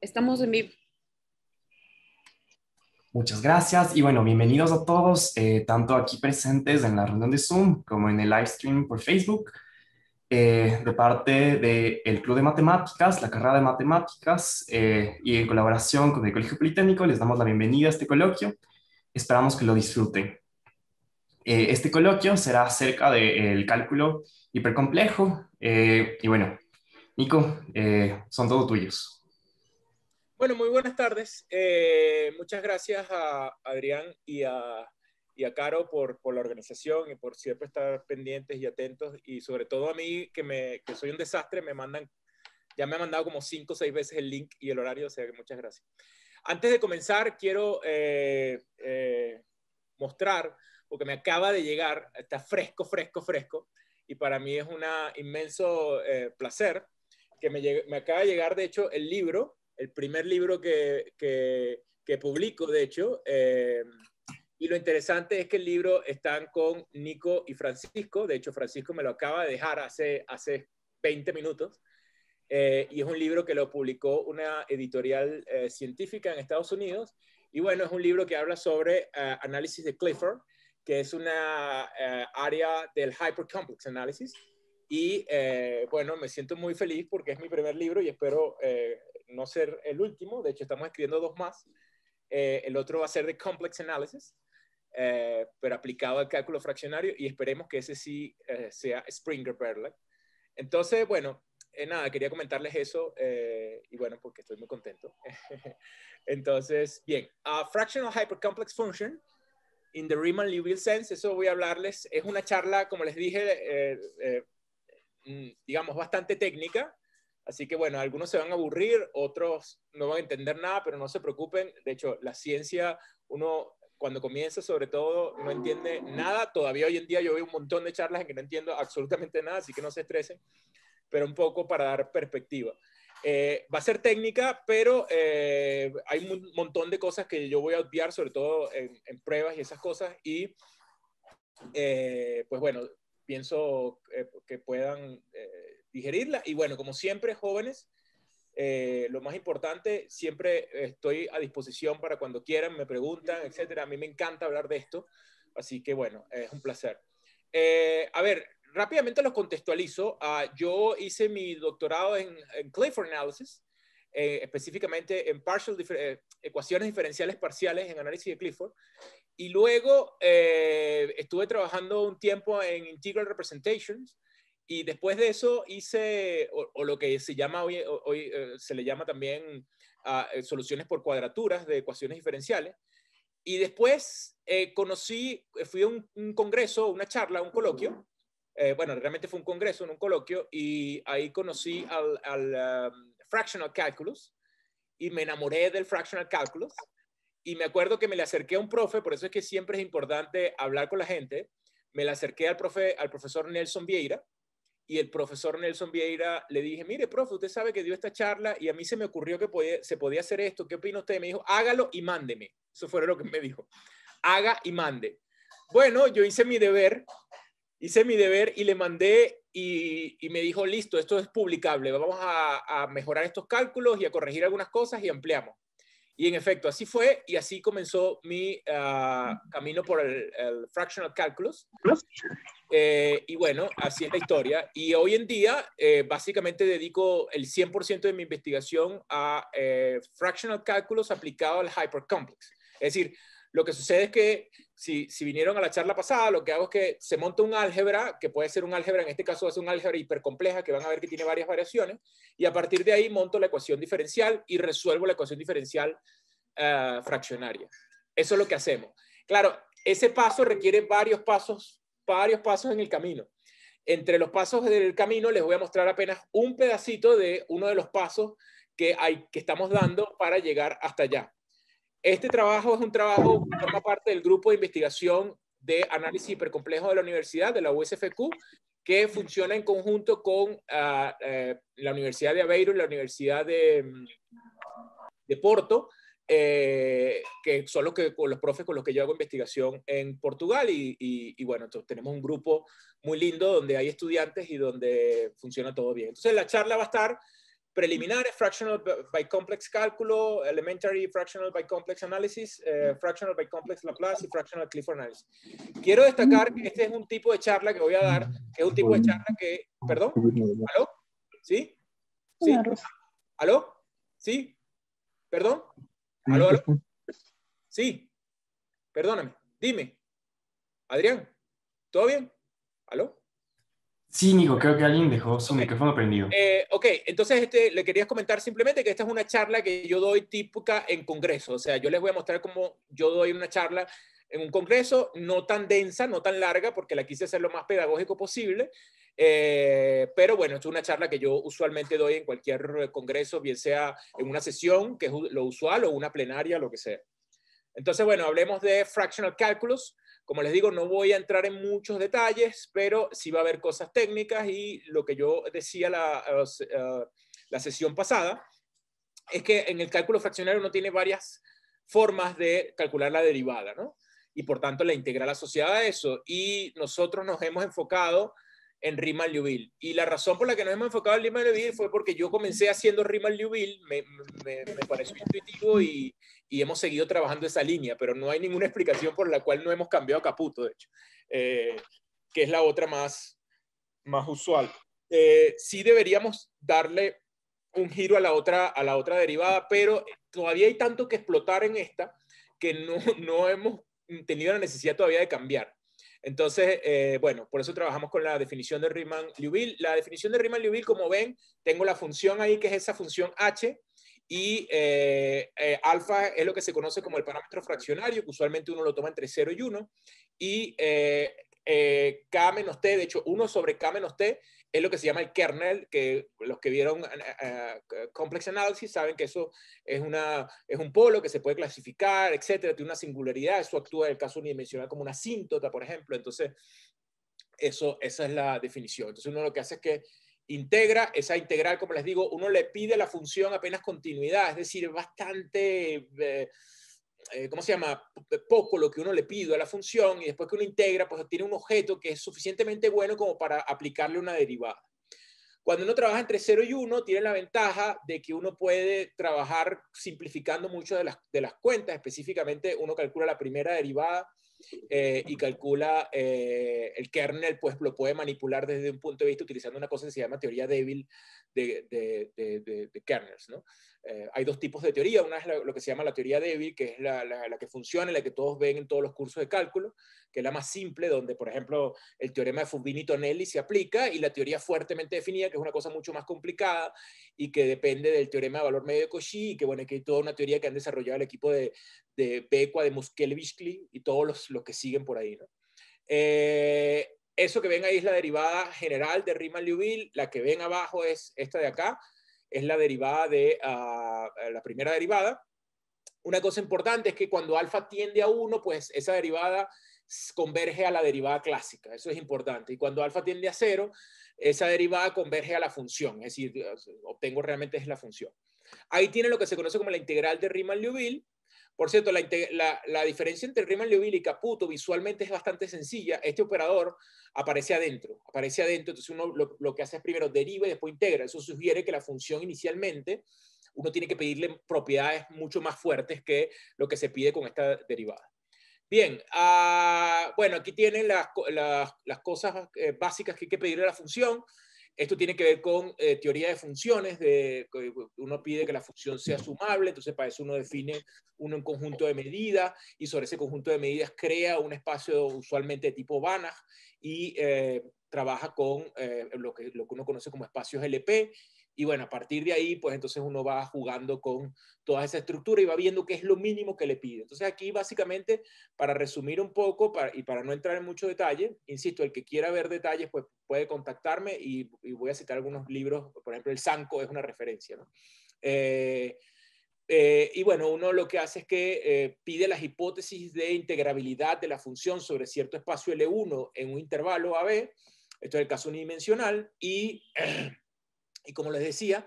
Estamos en vivo. Muchas gracias y bueno, bienvenidos a todos, eh, tanto aquí presentes en la reunión de Zoom como en el live stream por Facebook, eh, de parte del Club de Matemáticas, la carrera de Matemáticas eh, y en colaboración con el Colegio Politécnico les damos la bienvenida a este coloquio. Esperamos que lo disfruten. este coloquio será acerca del cálculo hipercomplejo y bueno, Nico, son todos tuyos. Bueno, muy buenas tardes. Eh, muchas gracias a Adrián y a, Caro por, la organización y por siempre estar pendientes y atentos. Y sobre todo a mí, que, soy un desastre, me mandan, ya me han mandado como cinco o seis veces el link y el horario, o sea que muchas gracias. Antes de comenzar, quiero eh, eh, mostrar, porque me acaba de llegar, está fresco, fresco, fresco, y para mí es un inmenso placer que me, me acaba de llegar, de hecho, el libro el primer libro que, que, publico, de hecho. Eh, y lo interesante es que el libro están con Nico y Francisco. De hecho, Francisco me lo acaba de dejar hace, hace 20 minutos. Eh, y es un libro que lo publicó una editorial eh, científica en Estados Unidos. Y bueno, es un libro que habla sobre análisis de Clifford, que es una área del hypercomplex análisis. Y bueno, me siento muy feliz porque es mi primer libro y espero no ser el último, de hecho estamos escribiendo dos más. Eh, el otro va a ser de Complex Analysis, eh, pero aplicado al cálculo fraccionario y esperemos que ese sí eh, sea Springer Verlag. Entonces, bueno, nada, quería comentarles eso y bueno, porque estoy muy contento. Entonces, bien, a Fractional Hypercomplex Function in the Riemann-Liouville Sense, eso voy a hablarles. Es una charla, como les dije, mm, digamos, bastante técnica, Así que bueno, algunos se van a aburrir, otros no van a entender nada, pero no se preocupen. De hecho, la ciencia, uno cuando comienza sobre todo no entiende nada. Todavía hoy en día yo veo un montón de charlas en que no entiendo absolutamente nada, así que no se estresen, pero un poco para dar perspectiva. Eh, va a ser técnica, pero eh, hay un montón de cosas que yo voy a obviar, sobre todo en, pruebas y esas cosas. Y eh, pues bueno, pienso que puedan digerirla. Y bueno, como siempre, jóvenes, eh, lo más importante, siempre estoy a disposición para cuando quieran, me preguntan, etcétera. A mí me encanta hablar de esto, así que bueno, es un placer. Eh, a ver, rápidamente los contextualizo. Ah, yo hice mi doctorado en, Clifford Analysis, eh, específicamente en ecuaciones diferenciales parciales en análisis de Clifford. Y luego estuve trabajando un tiempo en Integral Representations, y después de eso hice, o, lo que se llama hoy, hoy eh, se le llama también ah, eh, soluciones por cuadraturas de ecuaciones diferenciales. Y después eh, conocí, fui a un, congreso, una charla, un coloquio. bueno, realmente fue un congreso, en un coloquio. Y ahí conocí al, um, Fractional Calculus. Y me enamoré del Fractional Calculus. Y me acuerdo que me le acerqué a un profe, por eso es que siempre es importante hablar con la gente. Me le acerqué al, profe, al profesor Nelson Vieira y el profesor Nelson Vieira le dije, mire, profe, usted sabe que dio esta charla y a mí se me ocurrió que se podía hacer esto, ¿qué opina usted? Me dijo, hágalo y mándeme. Eso fue lo que me dijo, haga y mande. Bueno, yo hice mi deber, hice mi deber y le mandé y, me dijo, listo, esto es publicable, vamos a, mejorar estos cálculos y a corregir algunas cosas y ampliamos. Y en efecto, así fue y así comenzó mi ah, camino por el, el fractional calculus. Eh, y bueno, así es la historia. Y hoy en día, eh, básicamente dedico el 100% de mi investigación a eh, fractional cálculos aplicado al hypercomplex. Es decir, lo que sucede es que si, vinieron a la charla pasada, lo que hago es que se monta un álgebra, que puede ser un álgebra, en este caso es un álgebra hipercompleja, que van a ver que tiene varias variaciones, y a partir de ahí monto la ecuación diferencial y resuelvo la ecuación diferencial fraccionaria. Eso es lo que hacemos. Claro, ese paso requiere varios pasos varios pasos en el camino. Entre los pasos del camino les voy a mostrar apenas un pedacito de uno de los pasos que, hay, que estamos dando para llegar hasta allá. Este trabajo es un trabajo que forma parte del grupo de investigación de análisis hipercomplejo de la universidad, de la USFQ, que funciona en conjunto con ah, eh, la Universidad de Aveiro y la Universidad de, mm, de Porto, eh, que son los, que, los profes con los que yo hago investigación en Portugal. Y, y, bueno, entonces tenemos un grupo muy lindo donde hay estudiantes y donde funciona todo bien. Entonces la charla va a estar preliminares, fractional by complex cálculo, elementary fractional by complex analysis, eh, fractional by complex Laplace y fractional Clifford analysis. Quiero destacar que este es un tipo de charla que voy a dar, que es un tipo de charla que, perdón, ¿aló? ¿Sí? ¿Sí? ¿Aló? ¿Sí? ¿Perdón? ¿Aló, Sí, perdóname, dime. Adrián, ¿todo bien? ¿Aló? Sí, Nico, creo que alguien dejó su micrófono prendido. Eh, ok, entonces este, le querías comentar simplemente que esta es una charla que yo doy típica en congreso. O sea, yo les voy a mostrar cómo yo doy una charla en un congreso, no tan densa, no tan larga, porque la quise hacer lo más pedagógico posible. Eh, pero bueno, es una charla que yo usualmente doy en cualquier congreso, bien sea en una sesión, que es lo usual, o una plenaria, lo que sea. Entonces, bueno, hablemos de fractional calculus. Como les digo, no voy a entrar en muchos detalles, pero sí va a haber cosas técnicas y lo que yo decía la, eh, la sesión pasada es que en el cálculo fraccionario uno tiene varias formas de calcular la derivada, ¿no? Y por tanto la integral asociada a eso. Y nosotros nos hemos enfocado en Rima liouville Y la razón por la que nos hemos enfocado en Rima liouville fue porque yo comencé haciendo Rima liouville me, me, pareció intuitivo y, y, hemos seguido trabajando esa línea, pero no hay ninguna explicación por la cual no hemos cambiado a Caputo, de hecho, eh, que es la otra más, más usual. Eh, sí deberíamos darle un giro a la, otra, a la otra derivada, pero todavía hay tanto que explotar en esta que no, no hemos tenido la necesidad todavía de cambiar. Entonces, eh, bueno, por eso trabajamos con la definición de Riemann-Liouville. La definición de Riemann-Liouville, como ven, tengo la función ahí que es esa función h, y eh, eh, alfa es lo que se conoce como el parámetro fraccionario, que usualmente uno lo toma entre 0 y 1. Y K menos T, de hecho 1 sobre K menos T es lo que se llama el kernel, que los que vieron eh, eh, eh, Complex Analysis saben que eso es, una, es un polo que se puede clasificar, etcétera, tiene una singularidad, eso actúa en el caso unidimensional como una asíntota, por ejemplo. Entonces, eso, esa es la definición. Entonces, uno lo que hace es que integra, esa integral, como les digo, uno le pide la función apenas continuidad, es decir, bastante... Eh, ¿cómo se llama? Poco lo que uno le pide a la función y después que uno integra, pues tiene un objeto que es suficientemente bueno como para aplicarle una derivada. Cuando uno trabaja entre 0 y 1, tiene la ventaja de que uno puede trabajar simplificando mucho de las, de las cuentas. Específicamente, uno calcula la primera derivada eh, y calcula eh, el kernel, pues lo puede manipular desde un punto de vista utilizando una cosa que se llama teoría débil de, de, kernels. ¿no? Eh, hay dos tipos de teoría. Una es lo que se llama la teoría débil, que es la, la, que funciona, la que todos ven en todos los cursos de cálculo, que es la más simple, donde, por ejemplo, el teorema de Fubini Tonelli se aplica, y la teoría fuertemente definida, que es una cosa mucho más complicada y que depende del teorema de valor medio de Cauchy, y que, bueno, que hay toda una teoría que han desarrollado el equipo de, de Becua, de y todos los, que siguen por ahí. ¿no? Eh, eso que ven ahí es la derivada general de Riemann-Liouville, la que ven abajo es esta de acá, es la derivada de ah, la primera derivada. Una cosa importante es que cuando alfa tiende a 1, pues esa derivada converge a la derivada clásica, eso es importante. Y cuando alfa tiende a 0, esa derivada converge a la función, es decir, obtengo realmente es la función. Ahí tiene lo que se conoce como la integral de Riemann-Liouville, por cierto, la, diferencia entre Riemann Liouville y Caputo visualmente es bastante sencilla. Este operador aparece adentro, aparece adentro, entonces uno lo, que hace es primero deriva y después integra. Eso sugiere que la función inicialmente uno tiene que pedirle propiedades mucho más fuertes que lo que se pide con esta derivada. Bien, ah, bueno, aquí tienen las, cosas eh, básicas que hay que pedirle a la función. Esto tiene que ver con eh, teoría de funciones, de, uno pide que la función sea sumable, entonces para eso uno define uno un conjunto de medidas y sobre ese conjunto de medidas crea un espacio usualmente de tipo Banach y eh, trabaja con eh, lo, que, lo que uno conoce como espacios LP y bueno, a partir de ahí, pues entonces uno va jugando con toda esa estructura y va viendo qué es lo mínimo que le pide. Entonces aquí básicamente, para resumir un poco y para no entrar en mucho detalle, insisto, el que quiera ver detalles, pues puede contactarme y, voy a citar algunos libros, por ejemplo, el Sanco es una referencia, ¿no? Eh, eh, y bueno, uno lo que hace es que eh, pide las hipótesis de integrabilidad de la función sobre cierto espacio L1 en un intervalo AB, esto es el caso unidimensional, y Y como les decía,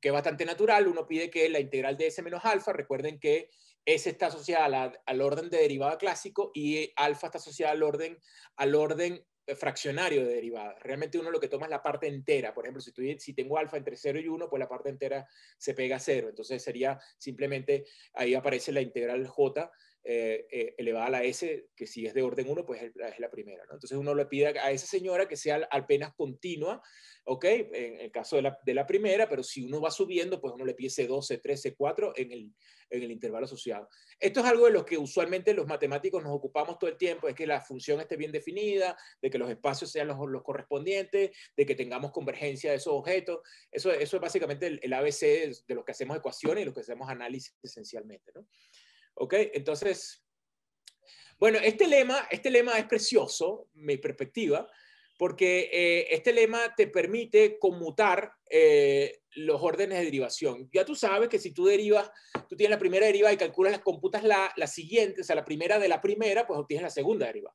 que es bastante natural, uno pide que la integral de S menos alfa, recuerden que S está asociada al orden de derivada clásico y alfa está asociada al orden, al orden eh, fraccionario de derivada. Realmente uno lo que toma es la parte entera. Por ejemplo, si, si tengo alfa entre 0 y 1, pues la parte entera se pega a 0. Entonces sería simplemente, ahí aparece la integral j eh, eh, elevada a la S, que si es de orden 1, pues es la primera. ¿no? Entonces uno le pide a esa señora que sea apenas continua, ¿ok? En el caso de la, primera, pero si uno va subiendo, pues uno le pide C2, C3, C4 en el, intervalo asociado. Esto es algo de lo que usualmente los matemáticos nos ocupamos todo el tiempo, es que la función esté bien definida, de que los espacios sean los, correspondientes, de que tengamos convergencia de esos objetos. Eso, eso es básicamente el, el ABC de los que hacemos ecuaciones y los que hacemos análisis esencialmente, ¿no? ¿Ok? Entonces, bueno, este lema, este lema es precioso, mi perspectiva, porque eh, este lema te permite conmutar eh, los órdenes de derivación. Ya tú sabes que si tú derivas, tú tienes la primera deriva y calculas las computas la, la siguiente, o sea, la primera de la primera, pues obtienes la segunda deriva.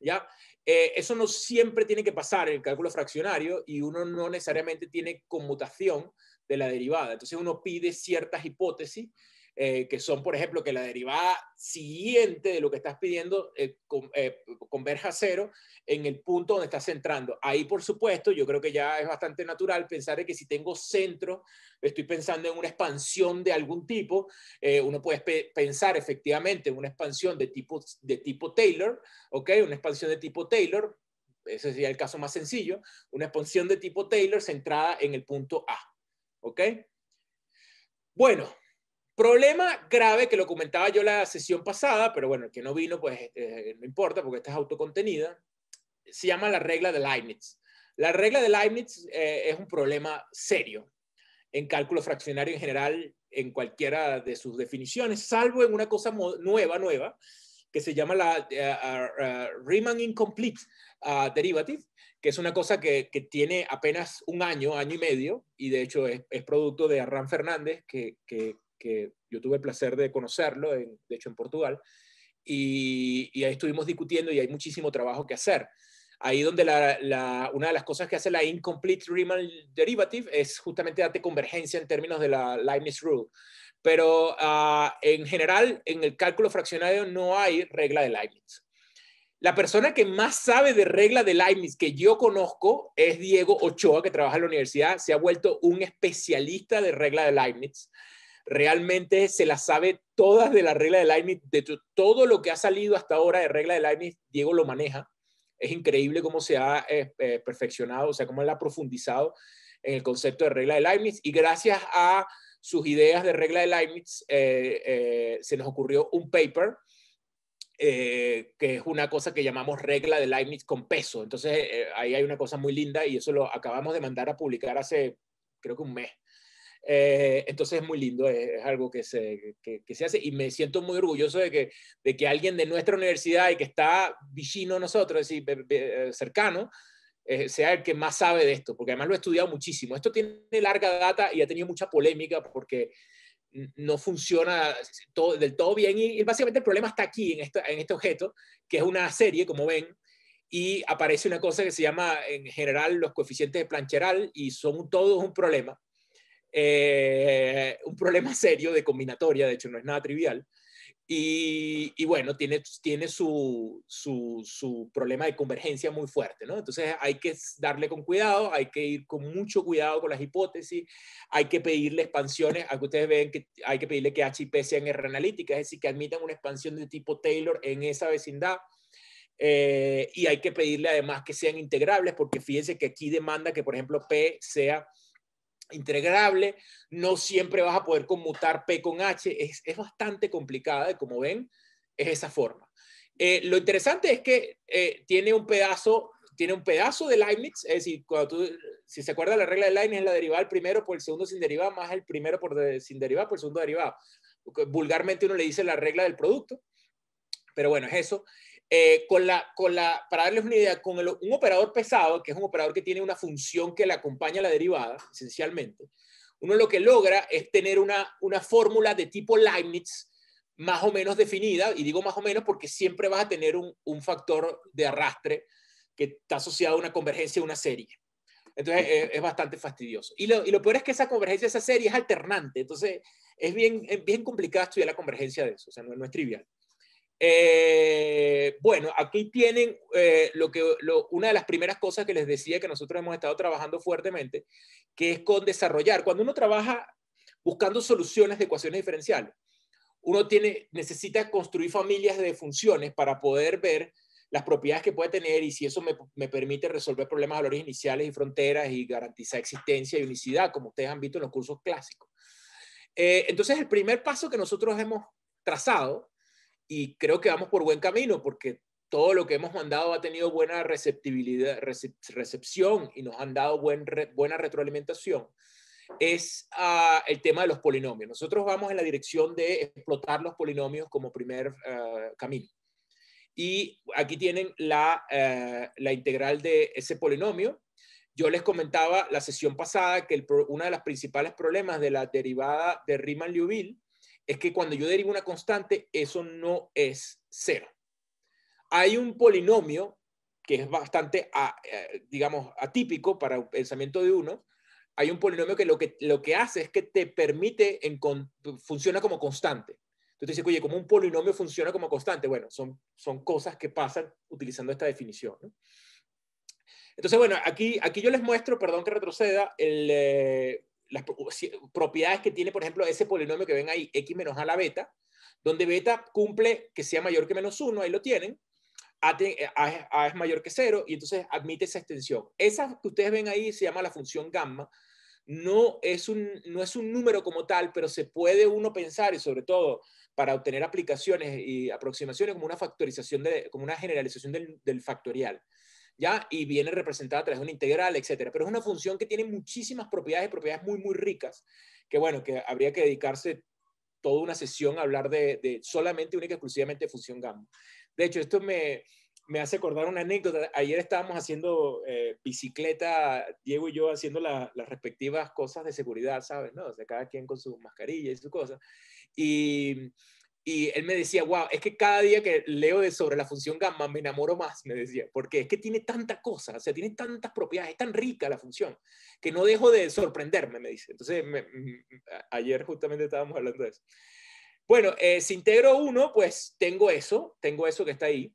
¿Ya? Eh, eso no siempre tiene que pasar en el cálculo fraccionario y uno no necesariamente tiene conmutación de la derivada. Entonces uno pide ciertas hipótesis eh, que son, por ejemplo, que la derivada siguiente de lo que estás pidiendo eh, eh converja a cero en el punto donde estás centrando. Ahí, por supuesto, yo creo que ya es bastante natural pensar que si tengo centro, estoy pensando en una expansión de algún tipo. Eh, uno puede pensar efectivamente en una expansión de tipo, de tipo Taylor, ¿ok? Una expansión de tipo Taylor, ese sería el caso más sencillo, una expansión de tipo Taylor centrada en el punto A. ¿Ok? Bueno, Problema grave que lo comentaba yo la sesión pasada, pero bueno, el que no vino, pues eh, no importa porque esta es autocontenida, se llama la regla de Leibniz. La regla de Leibniz eh, es un problema serio en cálculo fraccionario en general, en cualquiera de sus definiciones, salvo en una cosa nueva, nueva, que se llama la eh, Riemann Incomplete ah, Derivative, que es una cosa que, que, tiene apenas un año, año y medio, y de hecho es, producto de Arran Fernández, que que yo tuve el placer de conocerlo, de hecho en Portugal, y, ahí estuvimos discutiendo y hay muchísimo trabajo que hacer. Ahí donde la, una de las cosas que hace la Incomplete Riemann Derivative es justamente darte convergencia en términos de la Leibniz Rule. Pero ah, en general, en el cálculo fraccionario no hay regla de Leibniz. La persona que más sabe de regla de Leibniz que yo conozco es Diego Ochoa, que trabaja en la universidad. Se ha vuelto un especialista de regla de Leibniz realmente se las sabe todas de la regla de Leibniz, de todo lo que ha salido hasta ahora de regla de Leibniz, Diego lo maneja. Es increíble cómo se ha eh, eh, perfeccionado, o sea, cómo él ha profundizado en el concepto de regla de Leibniz y gracias a sus ideas de regla de Leibniz eh, se nos ocurrió un paper que es una cosa que llamamos regla de Leibniz con peso. Entonces, ahí hay una cosa muy linda y eso lo acabamos de mandar a publicar hace, creo que un mes. Eh, entonces es muy lindo, eh, es, algo que se, hace y me siento muy orgulloso de que, alguien de nuestra universidad y que está vicino a nosotros, es decir, eh, cercano, sea el que más sabe de esto, porque además lo he estudiado muchísimo. Esto tiene larga data y ha tenido mucha polémica porque no funciona todo, del todo bien y, básicamente el problema está aquí, en, en este objeto, que es una serie, como ven, y aparece una cosa que se llama en general los coeficientes de Plancheral y son todos un problema eh, un problema serio de combinatoria, de hecho no es nada trivial. Y, bueno, tiene, tiene su, problema de convergencia muy fuerte, ¿no? Entonces hay que darle con cuidado, hay que ir con mucho cuidado con las hipótesis, hay que pedirle expansiones, aquí ustedes ven que hay que pedirle que H y P sean R analítica, es decir, que admitan una expansión de tipo Taylor en esa vecindad. Eh, y hay que pedirle además que sean integrables, porque fíjense que aquí demanda que, por ejemplo, P sea integrable, no siempre vas a poder conmutar P con H, es, bastante complicada, y como ven, es esa forma. Eh, lo interesante es que eh, tiene un pedazo tiene un pedazo de Leibniz, es decir, cuando si se acuerda la regla de Leibniz, es la derivada del primero por el segundo sin derivada, más el primero por sin derivada por el segundo derivado. Vulgarmente uno le dice la regla del producto, pero bueno, es eso. Eh, con la, con la, para darles una idea, con un operador pesado, que es un operador que tiene una función que le acompaña a la derivada, esencialmente, uno lo que logra es tener una, fórmula de tipo Leibniz más o menos definida, y digo más o menos porque siempre vas a tener un, factor de arrastre que está asociado a una convergencia de una serie. Entonces es, bastante fastidioso. Y lo, y peor es que esa convergencia de esa serie es alternante, entonces es bien, bien complicado estudiar la convergencia de eso, o sea, no es trivial. Eh, bueno, aquí tienen eh, lo que, una de las primeras cosas que les decía que nosotros hemos estado trabajando fuertemente, que es con desarrollar. Cuando uno trabaja buscando soluciones de ecuaciones diferenciales, uno tiene, necesita construir familias de funciones para poder ver las propiedades que puede tener y si eso me, permite resolver problemas de valores iniciales y fronteras y garantizar existencia y unicidad, como ustedes han visto en los cursos clásicos. Eh, entonces, el primer paso que nosotros hemos trazado y creo que vamos por buen camino porque todo lo que hemos mandado ha tenido buena receptibilidad, recepción y nos han dado buen buena retroalimentación, es ah, el tema de los polinomios. Nosotros vamos en la dirección de explotar los polinomios como primer ah, camino. Y aquí tienen la, ah, la, integral de ese polinomio. Yo les comentaba la sesión pasada que uno de los principales problemas de la derivada de Riemann-Liouville es que cuando yo derivo una constante, eso no es cero. Hay un polinomio que es bastante, eh, digamos, atípico para el pensamiento de uno. Hay un polinomio que lo que, lo que hace es que te permite, en funciona como constante. Entonces dices, oye, como un polinomio funciona como constante? Bueno, son, son cosas que pasan utilizando esta definición. Entonces, bueno, aquí, aquí yo les muestro, perdón que retroceda, el, eh, las propiedades que tiene, por ejemplo, ese polinomio que ven ahí, x menos a la beta, donde beta cumple que sea mayor que menos 1, ahí lo tienen, a, eh, es mayor que 0 y entonces admite esa extensión. Esa que ustedes ven ahí se llama la función gamma. No es, un, no es un número como tal, pero se puede uno pensar, y sobre todo para obtener aplicaciones y aproximaciones, como una factorización, como una generalización del factorial. ¿ya? Y viene representada a través de una integral, etcétera. Pero es una función que tiene muchísimas propiedades propiedades muy, muy ricas, que bueno, que habría que dedicarse toda una sesión a hablar de, solamente, única exclusivamente función gamma. De hecho, esto me, hace acordar una anécdota. Ayer estábamos haciendo eh, bicicleta, Diego y yo haciendo las respectivas cosas de seguridad, ¿sabes? ¿No? O sea, cada quien con su mascarilla y su cosa. Y y él me decía, wow, es que cada día que leo de sobre la función gamma me enamoro más, me decía, porque es que tiene tanta cosa, o sea, tiene tantas propiedades, es tan rica la función, que no dejo de sorprenderme, me dice. Entonces, ayer justamente estábamos hablando de eso. Bueno, eh, si integro uno, pues tengo eso, tengo eso que está ahí.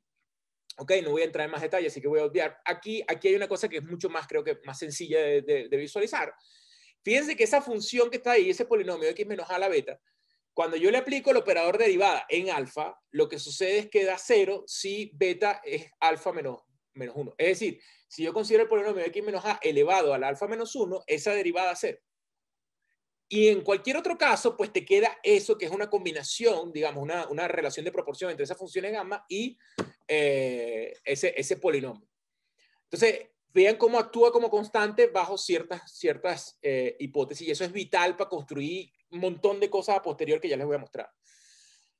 Ok, no voy a entrar en más detalles, así que voy a obviar. Aquí, aquí hay una cosa que es mucho más, creo que más sencilla de, visualizar. Fíjense que esa función que está ahí, ese polinomio de x menos a la beta, cuando yo le aplico el operador derivada en alfa, lo que sucede es que da cero si beta es alfa menos, menos 1. Es decir, si yo considero el polinomio de x menos a elevado al alfa menos 1, esa derivada da cero. Y en cualquier otro caso, pues te queda eso, que es una combinación, digamos, una, relación de proporción entre esa función en gamma y eh, ese, ese, polinomio. Entonces, vean cómo actúa como constante bajo ciertas, ciertas eh, hipótesis, y eso es vital para construir montón de cosas a posterior que ya les voy a mostrar.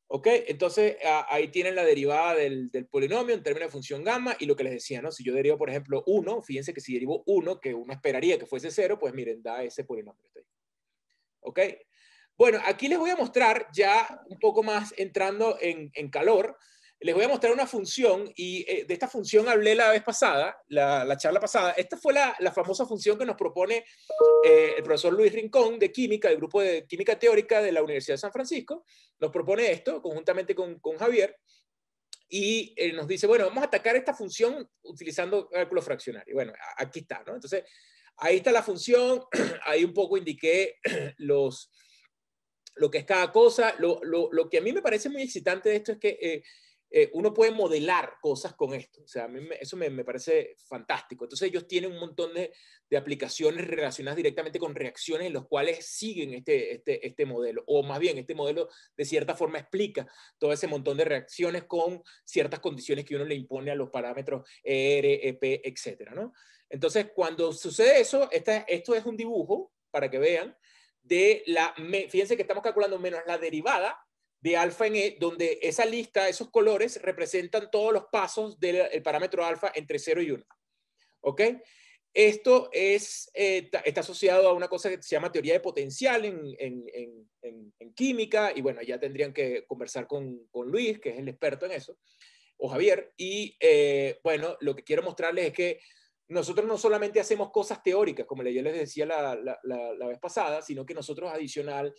¿Ok? Entonces, ahí tienen la derivada del, polinomio en términos de función gamma y lo que les decía, ¿no? Si yo derivo, por ejemplo, 1, fíjense que si derivo 1, que uno esperaría que fuese 0, pues miren, da ese polinomio. ¿Ok? Bueno, aquí les voy a mostrar ya un poco más entrando en, en calor les voy a mostrar una función y eh, de esta función hablé la vez pasada, la, charla pasada. Esta fue la, famosa función que nos propone eh, el profesor Luis Rincón de Química, del grupo de Química Teórica de la Universidad de San Francisco. Nos propone esto conjuntamente con, Javier y eh, nos dice, bueno, vamos a atacar esta función utilizando cálculo fraccionario. Bueno, aquí está, ¿no? Entonces, ahí está la función, ahí un poco indiqué los lo que es cada cosa. Lo, que a mí me parece muy excitante de esto es que... Eh, uno puede modelar cosas con esto. O sea, a mí eso me, parece fantástico. Entonces ellos tienen un montón de, de, aplicaciones relacionadas directamente con reacciones en los cuales siguen este, este, este modelo. O más bien, este modelo de cierta forma explica todo ese montón de reacciones con ciertas condiciones que uno le impone a los parámetros ER, EP, etc. ¿no? Entonces, cuando sucede eso, esta, esto es un dibujo, para que vean, de la, fíjense que estamos calculando menos la derivada de alfa en E, donde esa lista, esos colores, representan todos los pasos del parámetro alfa entre 0 y 1. ¿Ok? Esto es, eh, está asociado a una cosa que se llama teoría de potencial en, química, y bueno, ya tendrían que conversar con, Luis, que es el experto en eso, o Javier, y eh, bueno, lo que quiero mostrarles es que nosotros no solamente hacemos cosas teóricas, como yo les decía la, la vez pasada, sino que nosotros adicional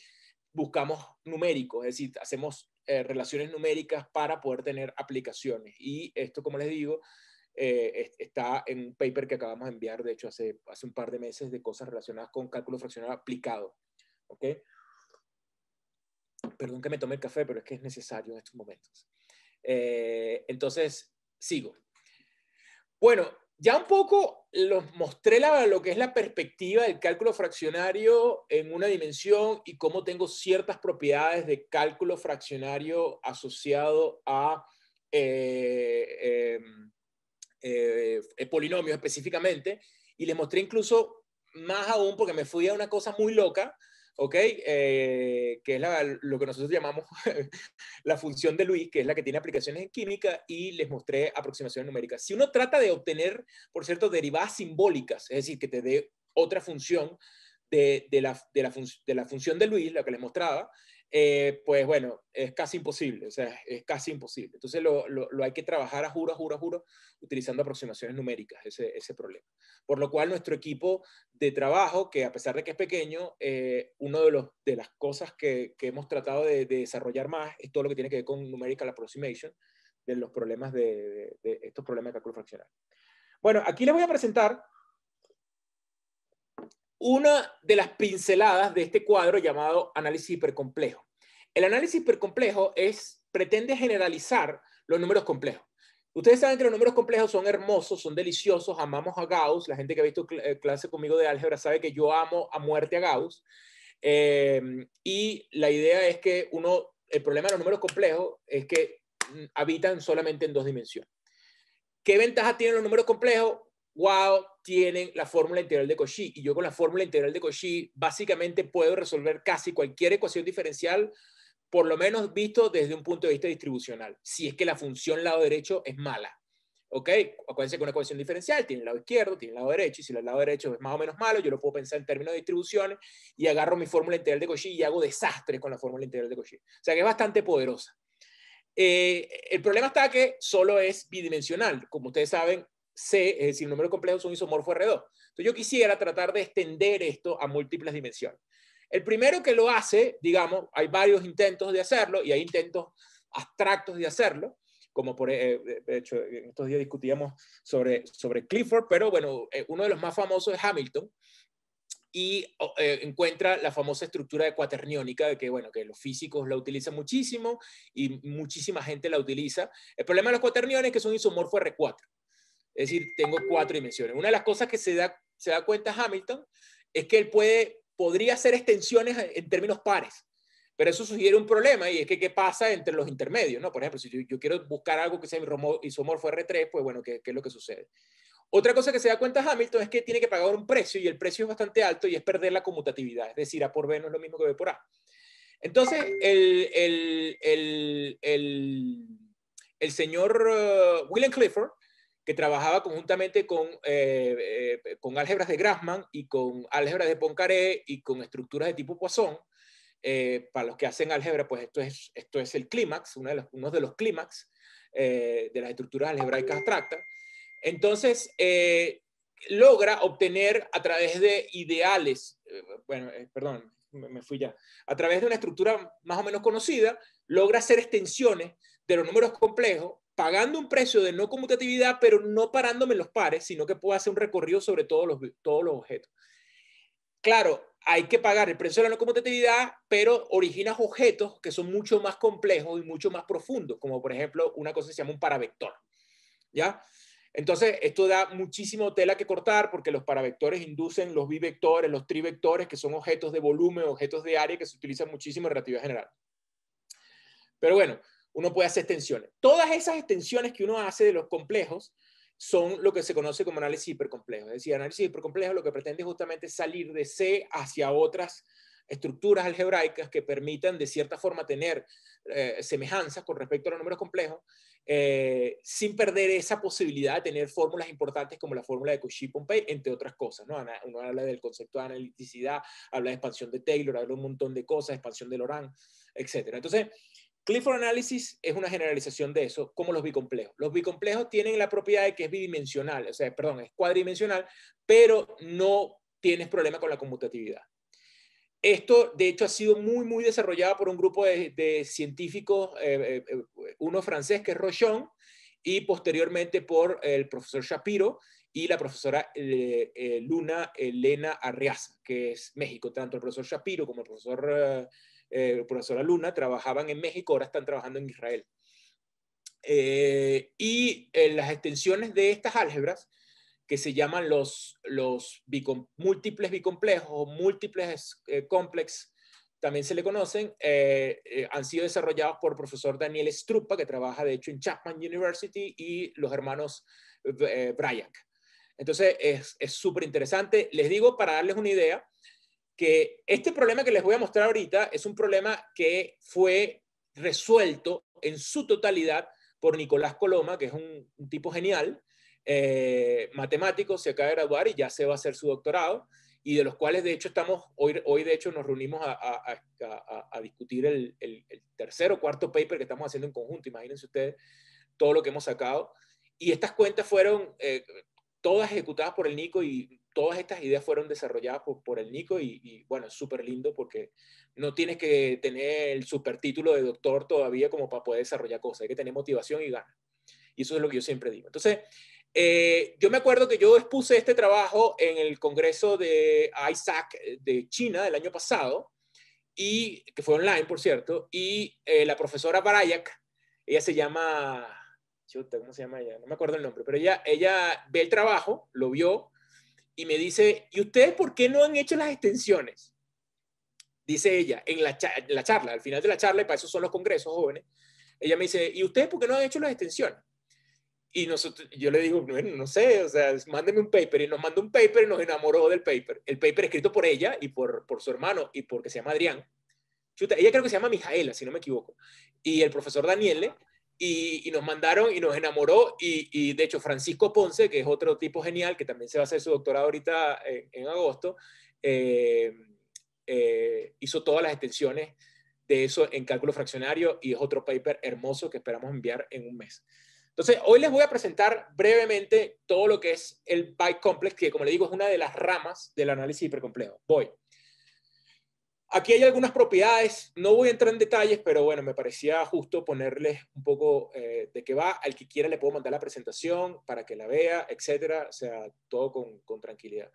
buscamos numéricos, es decir, hacemos eh, relaciones numéricas para poder tener aplicaciones. Y esto, como les digo, eh, está en un paper que acabamos de enviar, de hecho, hace, hace un par de meses, de cosas relacionadas con cálculo fraccional aplicado. ¿Ok? Perdón que me tome el café, pero es que es necesario en estos momentos. Eh, entonces, sigo. Bueno, ya un poco los mostré lo que es la perspectiva del cálculo fraccionario en una dimensión y cómo tengo ciertas propiedades de cálculo fraccionario asociado a eh, em, eh, eh, polinomios específicamente. Y les mostré incluso más aún porque me fui a una cosa muy loca ¿ok? Eh, que es lo que nosotros llamamos la función de Luis, que es la que tiene aplicaciones en química, y les mostré aproximaciones numéricas. Si uno trata de obtener, por cierto, derivadas simbólicas, es decir, que te dé otra función de, la, de, función de Luis, la que les mostraba, eh, pues bueno, es casi imposible, o sea, es casi imposible. Entonces lo, lo, hay que trabajar a juro, a juro, a juro, utilizando aproximaciones numéricas, ese, ese, problema. Por lo cual nuestro equipo de trabajo, que a pesar de que es pequeño, eh, una de, de las cosas que, hemos tratado de, desarrollar más es todo lo que tiene que ver con numerical approximation, de los problemas de, de, estos problemas de cálculo fraccional. Bueno, aquí les voy a presentar una de las pinceladas de este cuadro llamado análisis hipercomplejo. El análisis hipercomplejo es, pretende generalizar los números complejos. Ustedes saben que los números complejos son hermosos, son deliciosos, amamos a Gauss. La gente que ha visto eh, clase conmigo de álgebra sabe que yo amo a muerte a Gauss. Eh, y la idea es que uno, el problema de los números complejos es que mm, habitan solamente en dos dimensiones. ¿Qué ventaja tienen los números complejos? wow, tienen la fórmula integral de Cauchy. Y yo con la fórmula integral de Cauchy básicamente puedo resolver casi cualquier ecuación diferencial, por lo menos visto desde un punto de vista distribucional, si es que la función lado derecho es mala. ¿Ok? Acuérdense que una ecuación diferencial tiene el lado izquierdo, tiene el lado derecho, y si el lado derecho es más o menos malo, yo lo puedo pensar en términos de distribuciones y agarro mi fórmula integral de Cauchy y hago desastres con la fórmula integral de Cauchy. O sea que es bastante poderosa. Eh, el problema está que solo es bidimensional. Como ustedes saben, C, es decir, el número complejo es un isomorfo R2. Entonces yo quisiera tratar de extender esto a múltiples dimensiones. El primero que lo hace, digamos, hay varios intentos de hacerlo y hay intentos abstractos de hacerlo, como por ejemplo, eh, eh, hecho en estos días discutíamos sobre, sobre Clifford, pero bueno, eh, uno de los más famosos es Hamilton y encuentra la famosa estructura de cuaterniónica, que, bueno, que los físicos la utilizan muchísimo y muchísima gente la utiliza. El problema de los cuaterniones es que son isomorfos R4. Es decir, tengo cuatro dimensiones. Una de las cosas que se da, se da cuenta Hamilton es que él puede, podría hacer extensiones en términos pares. Pero eso sugiere un problema y es que qué pasa entre los intermedios, ¿no? Por ejemplo, si yo, quiero buscar algo que sea isomorfo R3, pues bueno, ¿qué, ¿qué, es lo que sucede? Otra cosa que se da cuenta Hamilton es que tiene que pagar un precio y el precio es bastante alto y es perder la conmutatividad, es decir, A por B no es lo mismo que B por A. Entonces, el, el, el, el señor eh, William Clifford que trabajaba conjuntamente con, eh, eh, con álgebras de Grassmann y con álgebras de Poincaré y con estructuras de tipo Poisson. Eh, para los que hacen álgebra, pues esto es, esto es el clímax, uno de los, uno de los clímax de las estructuras algebraicas abstractas. Entonces, logra obtener a través de ideales, bueno, perdón, me fui ya, a través de una estructura más o menos conocida, logra hacer extensiones de los números complejos pagando un precio de no conmutatividad, pero no parándome en los pares, sino que puedo hacer un recorrido sobre todos los, todos los objetos. Claro, hay que pagar el precio de la no conmutatividad, pero originas objetos que son mucho más complejos y mucho más profundos, como por ejemplo una cosa que se llama un paravector. ¿Ya? Entonces, esto da muchísimo tela que cortar porque los paravectores inducen los bivectores, los trivectores, que son objetos de volumen, objetos de área que se utilizan muchísimo en relatividad general. Pero bueno, uno puede hacer extensiones. Todas esas extensiones que uno hace de los complejos son lo que se conoce como análisis hipercomplejo. Es decir, análisis hipercomplejo lo que pretende justamente salir de C hacia otras estructuras algebraicas que permitan de cierta forma tener eh, semejanzas con respecto a los números complejos, eh, sin perder esa posibilidad de tener fórmulas importantes como la fórmula de Cauchy-Pompey, entre otras cosas. ¿no? Uno habla del concepto de analiticidad, habla de expansión de Taylor, habla de un montón de cosas, expansión de Lorentz, etcétera. Entonces, Clifford Analysis es una generalización de eso, como los bicomplejos. Los bicomplejos tienen la propiedad de que es bidimensional, o sea, perdón, es cuadridimensional, pero no tienes problema con la conmutatividad. Esto, de hecho, ha sido muy, muy desarrollado por un grupo de, científicos, eh, eh, eh, uno francés que es Rochon, y posteriormente por el profesor Shapiro y la profesora Luna Elena Arriaza, que es México, tanto el profesor Shapiro como el profesor eh, Luna, trabajaban en México, ahora están trabajando en Israel. Eh, y eh, las extensiones de estas álgebras, que se llaman los, los múltiples bicomplejos múltiples eh, complex, también se le conocen, han sido desarrollados por el profesor Daniel Struppa, que trabaja de hecho en Chapman University, y los hermanos Bryant Entonces, es súper interesante. Les digo, para darles una idea, que este problema que les voy a mostrar ahorita es un problema que fue resuelto en su totalidad por Nicolás Coloma, que es un, tipo genial, eh, matemático, se acaba de graduar y ya se va a hacer su doctorado, y de los cuales de hecho estamos, hoy, hoy de hecho nos reunimos a, discutir el, tercer o cuarto paper que estamos haciendo en conjunto, imagínense ustedes todo lo que hemos sacado. Y estas cuentas fueron eh, todas ejecutadas por el Nico y todas estas ideas fueron desarrolladas por, el Nico y, bueno, es súper lindo porque no tienes que tener el super título de doctor todavía como para poder desarrollar cosas, hay que tener motivación y ganas. Y eso es lo que yo siempre digo. Entonces, eh, yo me acuerdo que yo expuse este trabajo en el Congreso de ISAC eh, de China del año pasado, y, que fue online, por cierto, y eh, la profesora Barayak, ella se llama, chuta, ¿cómo se llama ella? No me acuerdo el nombre, pero ella, ella ve el trabajo, lo vio, y me dice, ¿y ustedes por qué no han hecho las extensiones? Dice ella, en la, la charla, al final de la charla, y para eso son los congresos jóvenes, ella me dice, ¿y ustedes por qué no han hecho las extensiones? Y nosotros, yo le digo, no sé, o sea, mándeme un paper. Y nos mandó un paper y nos enamoró del paper. El paper escrito por ella y por, por su hermano y porque se llama Adrián. ella creo que se llama Mijaela, si no me equivoco. Y el profesor Daniele y, nos mandaron y nos enamoró. Y, de hecho, Francisco Ponce, que es otro tipo genial, que también se va a hacer su doctorado ahorita en, agosto, eh, eh, hizo todas las extensiones de eso en cálculo fraccionario y es otro paper hermoso que esperamos enviar en un mes. Entonces, hoy les voy a presentar brevemente todo lo que es el Complex, que como le digo, es una de las ramas del análisis hipercomplejo. Voy. Aquí hay algunas propiedades, no voy a entrar en detalles, pero bueno, me parecía justo ponerles un poco eh, de qué va. Al que quiera le puedo mandar la presentación para que la vea, etcétera. O sea, todo con, con tranquilidad.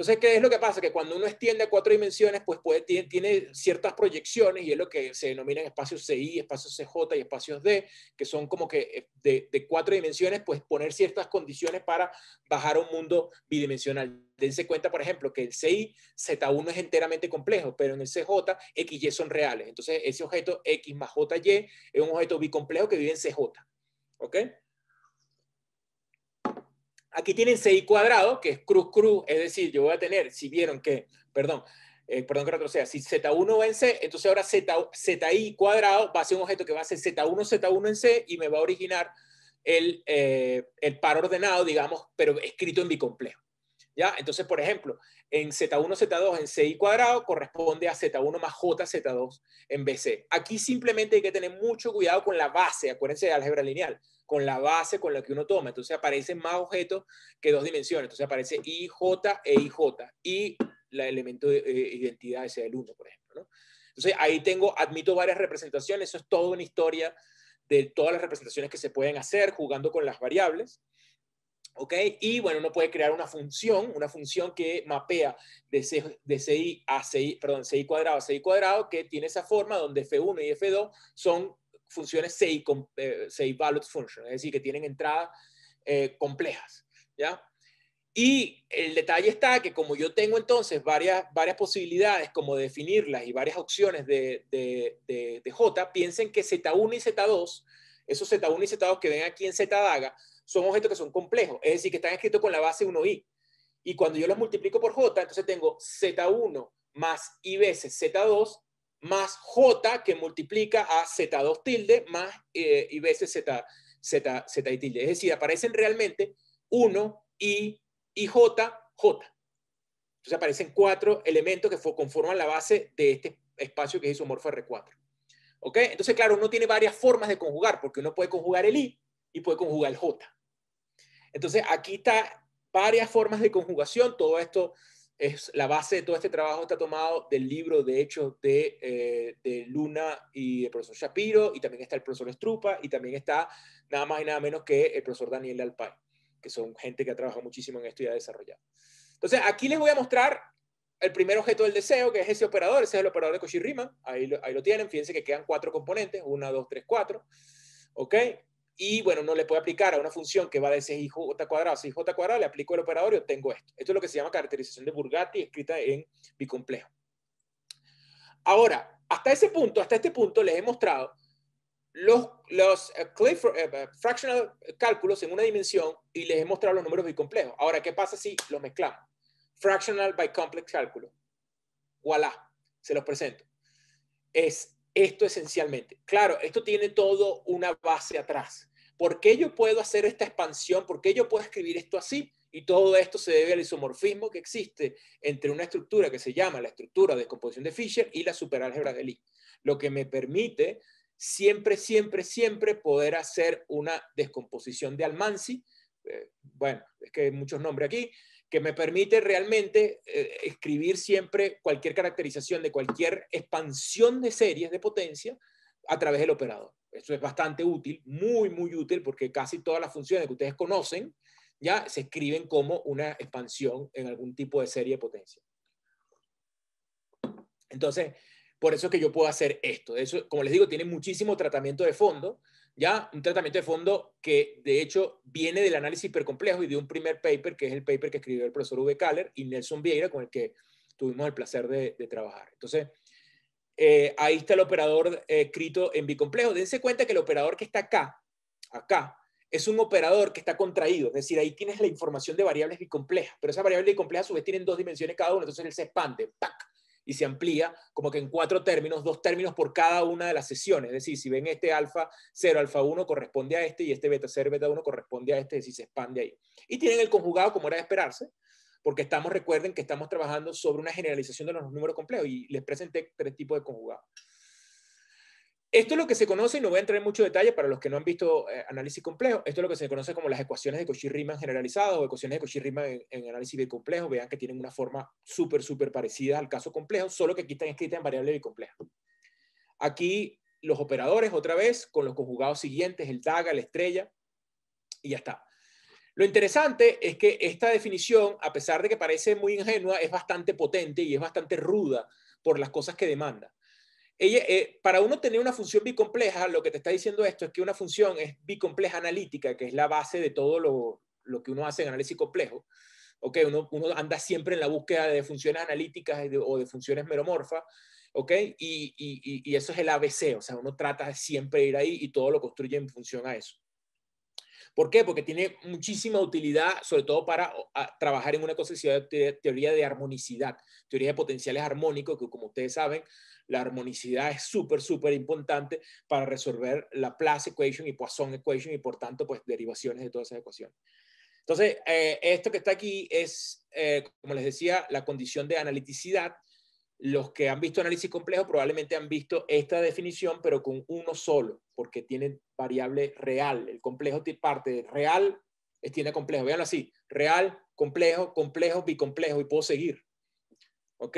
Entonces, ¿qué es lo que pasa? Que cuando uno extiende a cuatro dimensiones, pues puede, tiene, ciertas proyecciones y es lo que se denominan espacios CI, espacios CJ y espacios D, que son como que eh, de, cuatro dimensiones, pues poner ciertas condiciones para bajar a un mundo bidimensional. Dense cuenta, por ejemplo, que el CI Z1 es enteramente complejo, pero en el CJ X y son reales. Entonces, ese objeto X más JY es un objeto bicomplejo que vive en CJ. ¿Ok? aquí tienen 6 cuadrado, que es cruz-cruz, es decir, yo voy a tener, si vieron que, perdón, eh, perdón que retroceda, si Z1 va en C, entonces ahora Z, ZI cuadrado va a ser un objeto que va a ser Z1, Z1 en C y me va a originar el, eh, el par ordenado, digamos, pero escrito en bicomplejo. ¿Ya? Entonces, por ejemplo, en Z1, Z2, en CI cuadrado corresponde a Z1 más J, Z2 en BC. Aquí simplemente hay que tener mucho cuidado con la base, acuérdense de álgebra lineal con la base con la que uno toma. Entonces aparecen más objetos que dos dimensiones. Entonces aparece j e j, y el elemento de eh, identidad, es el 1, por ejemplo. Entonces ahí tengo, admito varias representaciones, eso es toda una historia de todas las representaciones que se pueden hacer jugando con las variables. ¿Ok? Y bueno, uno puede crear una función, una función que mapea de, de CI a CI, perdón, CI cuadrado a CI cuadrado, que tiene esa forma donde F1 y F2 son funciones say, eh, function, es decir, que tienen entradas eh, complejas, Y el detalle está que como yo tengo entonces varias, varias posibilidades como definirlas y varias opciones de, de J, piensen que Z1 y Z2, esos Z1 y Z2 que ven aquí en Z daga, son objetos que son complejos, es decir, que están escritos con la base 1i. Y cuando yo los multiplico por J, entonces tengo Z1 más i veces Z2 más J que multiplica a Z2 tilde más i eh, y veces Z, Z, tilde. Es decir, aparecen realmente 1 y, y J, J. Entonces aparecen cuatro elementos que conforman la base de este espacio que es isomorfo R4. ¿Ok? Entonces, claro, uno tiene varias formas de conjugar, porque uno puede conjugar el I y puede conjugar el J. Entonces, aquí está varias formas de conjugación. Todo esto es la base de todo este trabajo está tomado del libro de hecho, eh, de, Luna y el profesor Shapiro, y también está el profesor Estrupa, y también está nada más y nada menos que el profesor Daniel Alpay, que son gente que ha trabajado muchísimo en esto y ha desarrollado. Entonces, aquí les voy a mostrar el primer objeto del deseo, que es ese operador, ese es el operador de Cauchy-Riemann, ahí lo, ahí lo tienen, fíjense que quedan cuatro componentes, una, dos, tres, cuatro, ¿ok? y bueno, no le puedo aplicar a una función que va de 6j cuadrado a 6j cuadrado, le aplico el operador y obtengo esto. Esto es lo que se llama caracterización de Burgatti escrita en bicomplejo. Ahora, hasta ese punto, hasta este punto les he mostrado los, los eh, eh, eh, fractional cálculos en una dimensión y les he mostrado los números bicomplejos. Ahora, ¿qué pasa si los mezclamos? Fractional by complex cálculo. Voilà, se los presento. Es esto esencialmente. Claro, esto tiene todo una base atrás ¿por qué yo puedo hacer esta expansión? ¿Por qué yo puedo escribir esto así? Y todo esto se debe al isomorfismo que existe entre una estructura que se llama la estructura de descomposición de Fischer y la superálgebra de Lie, lo que me permite siempre, siempre, siempre poder hacer una descomposición de Almansi, eh, bueno, es que hay muchos nombres aquí, que me permite realmente eh, escribir siempre cualquier caracterización de cualquier expansión de series de potencia a través del operador. Eso es bastante útil, muy, muy útil, porque casi todas las funciones que ustedes conocen ya se escriben como una expansión en algún tipo de serie de potencia. Entonces, por eso es que yo puedo hacer esto. eso, como les digo, tiene muchísimo tratamiento de fondo, ya un tratamiento de fondo que de hecho viene del análisis hipercomplejo y de un primer paper, que es el paper que escribió el profesor V. Kaller y Nelson Vieira, con el que tuvimos el placer de, de trabajar. Entonces, eh, ahí está el operador escrito eh, en bicomplejo. Dense cuenta que el operador que está acá, acá, es un operador que está contraído. Es decir, ahí tienes la información de variables bicomplejas, pero esas variables bicomplejas a su vez tienen dos dimensiones cada una, entonces él se expande, ¡pac! y se amplía como que en cuatro términos, dos términos por cada una de las sesiones. Es decir, si ven este alfa 0, alfa 1 corresponde a este y este beta 0, beta 1 corresponde a este, es decir, se expande ahí. Y tienen el conjugado como era de esperarse, porque estamos, recuerden que estamos trabajando sobre una generalización de los números complejos y les presenté tres tipos de conjugados. Esto es lo que se conoce, y no voy a entrar en mucho detalle para los que no han visto eh, análisis complejo, esto es lo que se conoce como las ecuaciones de Cauchy-Riemann generalizadas o ecuaciones de Cauchy-Riemann en, análisis bicomplejo. Vean que tienen una forma súper, súper parecida al caso complejo, solo que aquí están escritas en variable bicompleja. Aquí los operadores, otra vez, con los conjugados siguientes, el daga, la estrella, y ya está. Lo interesante es que esta definición, a pesar de que parece muy ingenua, es bastante potente y es bastante ruda por las cosas que demanda. Eh, para uno tener una función bicompleja, lo que te está diciendo esto es que una función es bicompleja analítica, que es la base de todo lo, que uno hace en análisis complejo. Okay, uno, anda siempre en la búsqueda de funciones analíticas o de funciones meromorfas. y, y, eso es el ABC, o sea, uno trata de siempre ir ahí y todo lo construye en función a eso. ¿Por qué? Porque tiene muchísima utilidad, sobre todo para trabajar en una cosa de teoría de armonicidad, teoría de potenciales armónicos, que como ustedes saben, la armonicidad es súper, súper importante para resolver la plaza Equation y Poisson Equation y por tanto, pues derivaciones de todas esas ecuaciones. Entonces, eh, esto que está aquí es, eh, como les decía, la condición de analiticidad los que han visto análisis complejo probablemente han visto esta definición, pero con uno solo, porque tiene variable real. El complejo parte real, es tiene complejo. Veanlo así, real, complejo, complejo, bicomplejo, y puedo seguir. ¿Ok?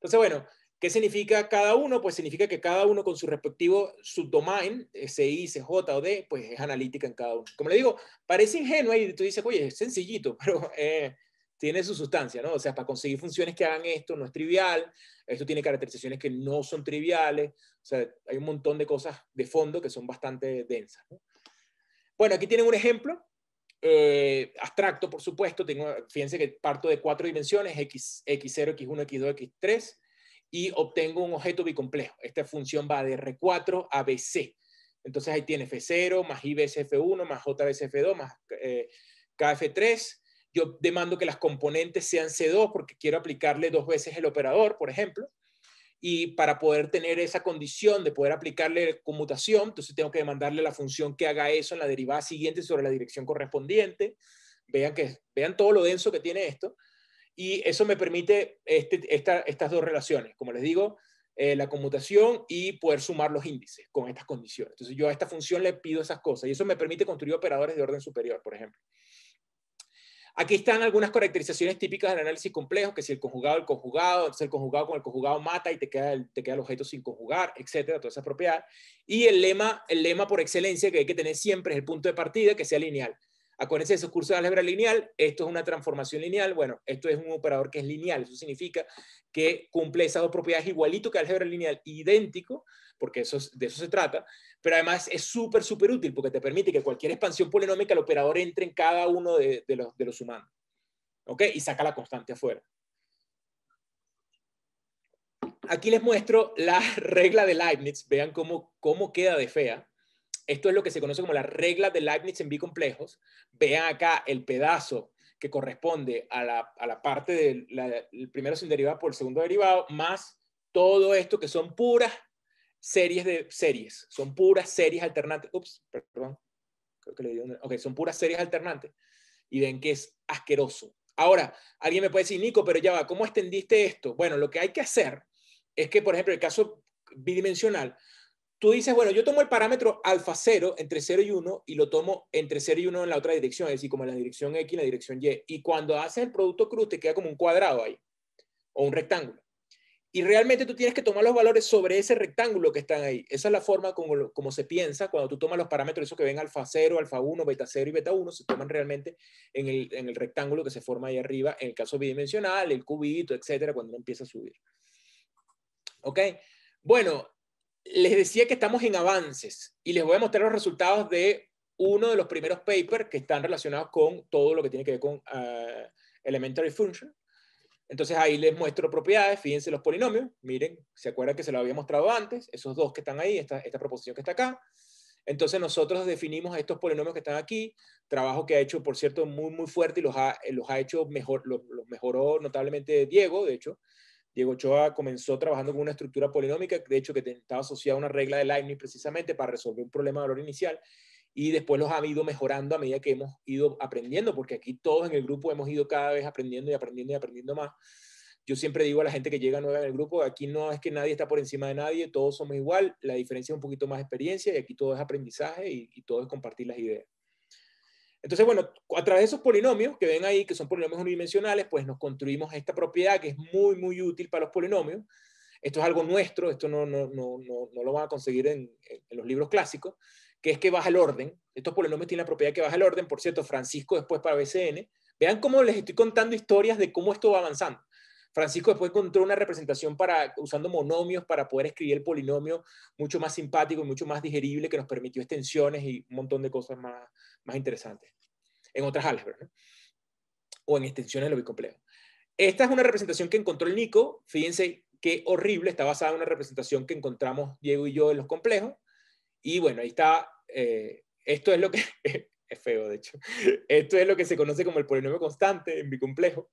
Entonces, bueno, ¿qué significa cada uno? Pues significa que cada uno con su respectivo subdomain, SI, eh, CJ o D, pues es analítica en cada uno. Como le digo, parece ingenuo y tú dices, oye, es sencillito, pero eh, tiene su sustancia, ¿no? O sea, para conseguir funciones que hagan esto no es trivial, esto tiene caracterizaciones que no son triviales, o sea, hay un montón de cosas de fondo que son bastante densas. ¿no? Bueno, aquí tienen un ejemplo, eh, abstracto, por supuesto, tengo, fíjense que parto de cuatro dimensiones, x, x0, x1, x2, x3, y obtengo un objeto bicomplejo. Esta función va de R4 a BC. Entonces ahí tiene F0 más I 1 más J 2 más eh, KF3 yo demando que las componentes sean C2 porque quiero aplicarle dos veces el operador, por ejemplo. Y para poder tener esa condición de poder aplicarle conmutación, entonces tengo que demandarle la función que haga eso en la derivada siguiente sobre la dirección correspondiente. Vean, que, vean todo lo denso que tiene esto. Y eso me permite este, estas dos relaciones. Como les digo, eh, la conmutación y poder sumar los índices con estas condiciones. Entonces yo a esta función le pido esas cosas y eso me permite construir operadores de orden superior, por ejemplo. Aquí están algunas caracterizaciones típicas del análisis complejo, que si el conjugado, el conjugado, entonces el conjugado con el conjugado mata y te queda el, objeto sin conjugar, etcétera, toda esa propiedad. Y el lema, el lema por excelencia que hay que tener siempre es el punto de partida que sea lineal. Acuérdense de esos cursos de álgebra lineal, esto es una transformación lineal, bueno, esto es un operador que es lineal, eso significa que cumple esas dos propiedades igualito que álgebra lineal, idéntico, porque eso de eso se trata, pero además es súper, súper útil porque te permite que cualquier expansión polinómica el operador entre en cada uno de, los, de los humanos ¿Ok? Y saca la constante afuera. Aquí les muestro la regla de Leibniz. Vean cómo, cómo queda de fea. Esto es lo que se conoce como la regla de Leibniz en bicomplejos. Vean acá el pedazo que corresponde a la, a la parte del primero sin derivado por el segundo derivado, más todo esto que son puras series de series, son puras series alternantes. Ups, perdón, creo que le di un... Ok, son puras series alternantes. Y ven que es asqueroso. Ahora, alguien me puede decir, Nico, pero ya va, ¿cómo extendiste esto? Bueno, lo que hay que hacer es que, por ejemplo, el caso bidimensional, tú dices, bueno, yo tomo el parámetro alfa 0 entre 0 y 1 y lo tomo entre 0 y 1 en la otra dirección, es decir, como en la dirección X y la dirección Y. Y cuando haces el producto cruz te queda como un cuadrado ahí, o un rectángulo. Y realmente tú tienes que tomar los valores sobre ese rectángulo que están ahí. Esa es la forma como, como se piensa cuando tú tomas los parámetros, esos que ven alfa 0, alfa 1, beta 0 y beta 1, se toman realmente en el, rectángulo que se forma ahí arriba, en el caso bidimensional, el cubito, etcétera, cuando uno empieza a subir. ¿Ok? Bueno, les decía que estamos en avances y les voy a mostrar los resultados de uno de los primeros papers que están relacionados con todo lo que tiene que ver con ah, elementary function entonces ahí les muestro propiedades, fíjense los polinomios, miren, se acuerdan que se lo había mostrado antes, esos dos que están ahí, esta, proposición que está acá. Entonces nosotros definimos estos polinomios que están aquí, trabajo que ha hecho, por cierto, muy, muy fuerte y los ha, hecho mejor, los, mejoró notablemente Diego, de hecho. Diego Choa comenzó trabajando con una estructura polinómica, de hecho que estaba asociada a una regla de Leibniz precisamente para resolver un problema de valor inicial, y después los ha ido mejorando a medida que hemos ido aprendiendo, porque aquí todos en el grupo hemos ido cada vez aprendiendo y aprendiendo y aprendiendo más. Yo siempre digo a la gente que llega nueva en el grupo, aquí no es que nadie está por encima de nadie, todos somos igual, la diferencia es un poquito más experiencia y aquí todo es aprendizaje y, todo es compartir las ideas. Entonces, bueno, a través de esos polinomios que ven ahí, que son polinomios unidimensionales, pues nos construimos esta propiedad que es muy, muy útil para los polinomios. Esto es algo nuestro, esto no, no, no, no, lo van a conseguir en los libros clásicos que es que baja el orden. Estos polinomios tienen la propiedad que baja el orden. Por cierto, Francisco después para BCN. Vean cómo les estoy contando historias de cómo esto va avanzando. Francisco después encontró una representación para, usando monomios para poder escribir el polinomio mucho más simpático y mucho más digerible que nos permitió extensiones y un montón de cosas más, más interesantes en otras álgebras o en extensiones de lo bicomplejo. Esta es una representación que encontró el Nico. Fíjense qué horrible. Está basada en una representación que encontramos Diego y yo en los complejos. Y bueno, ahí está, eh, esto es lo que, es feo de hecho, esto es lo que se conoce como el polinomio constante en mi complejo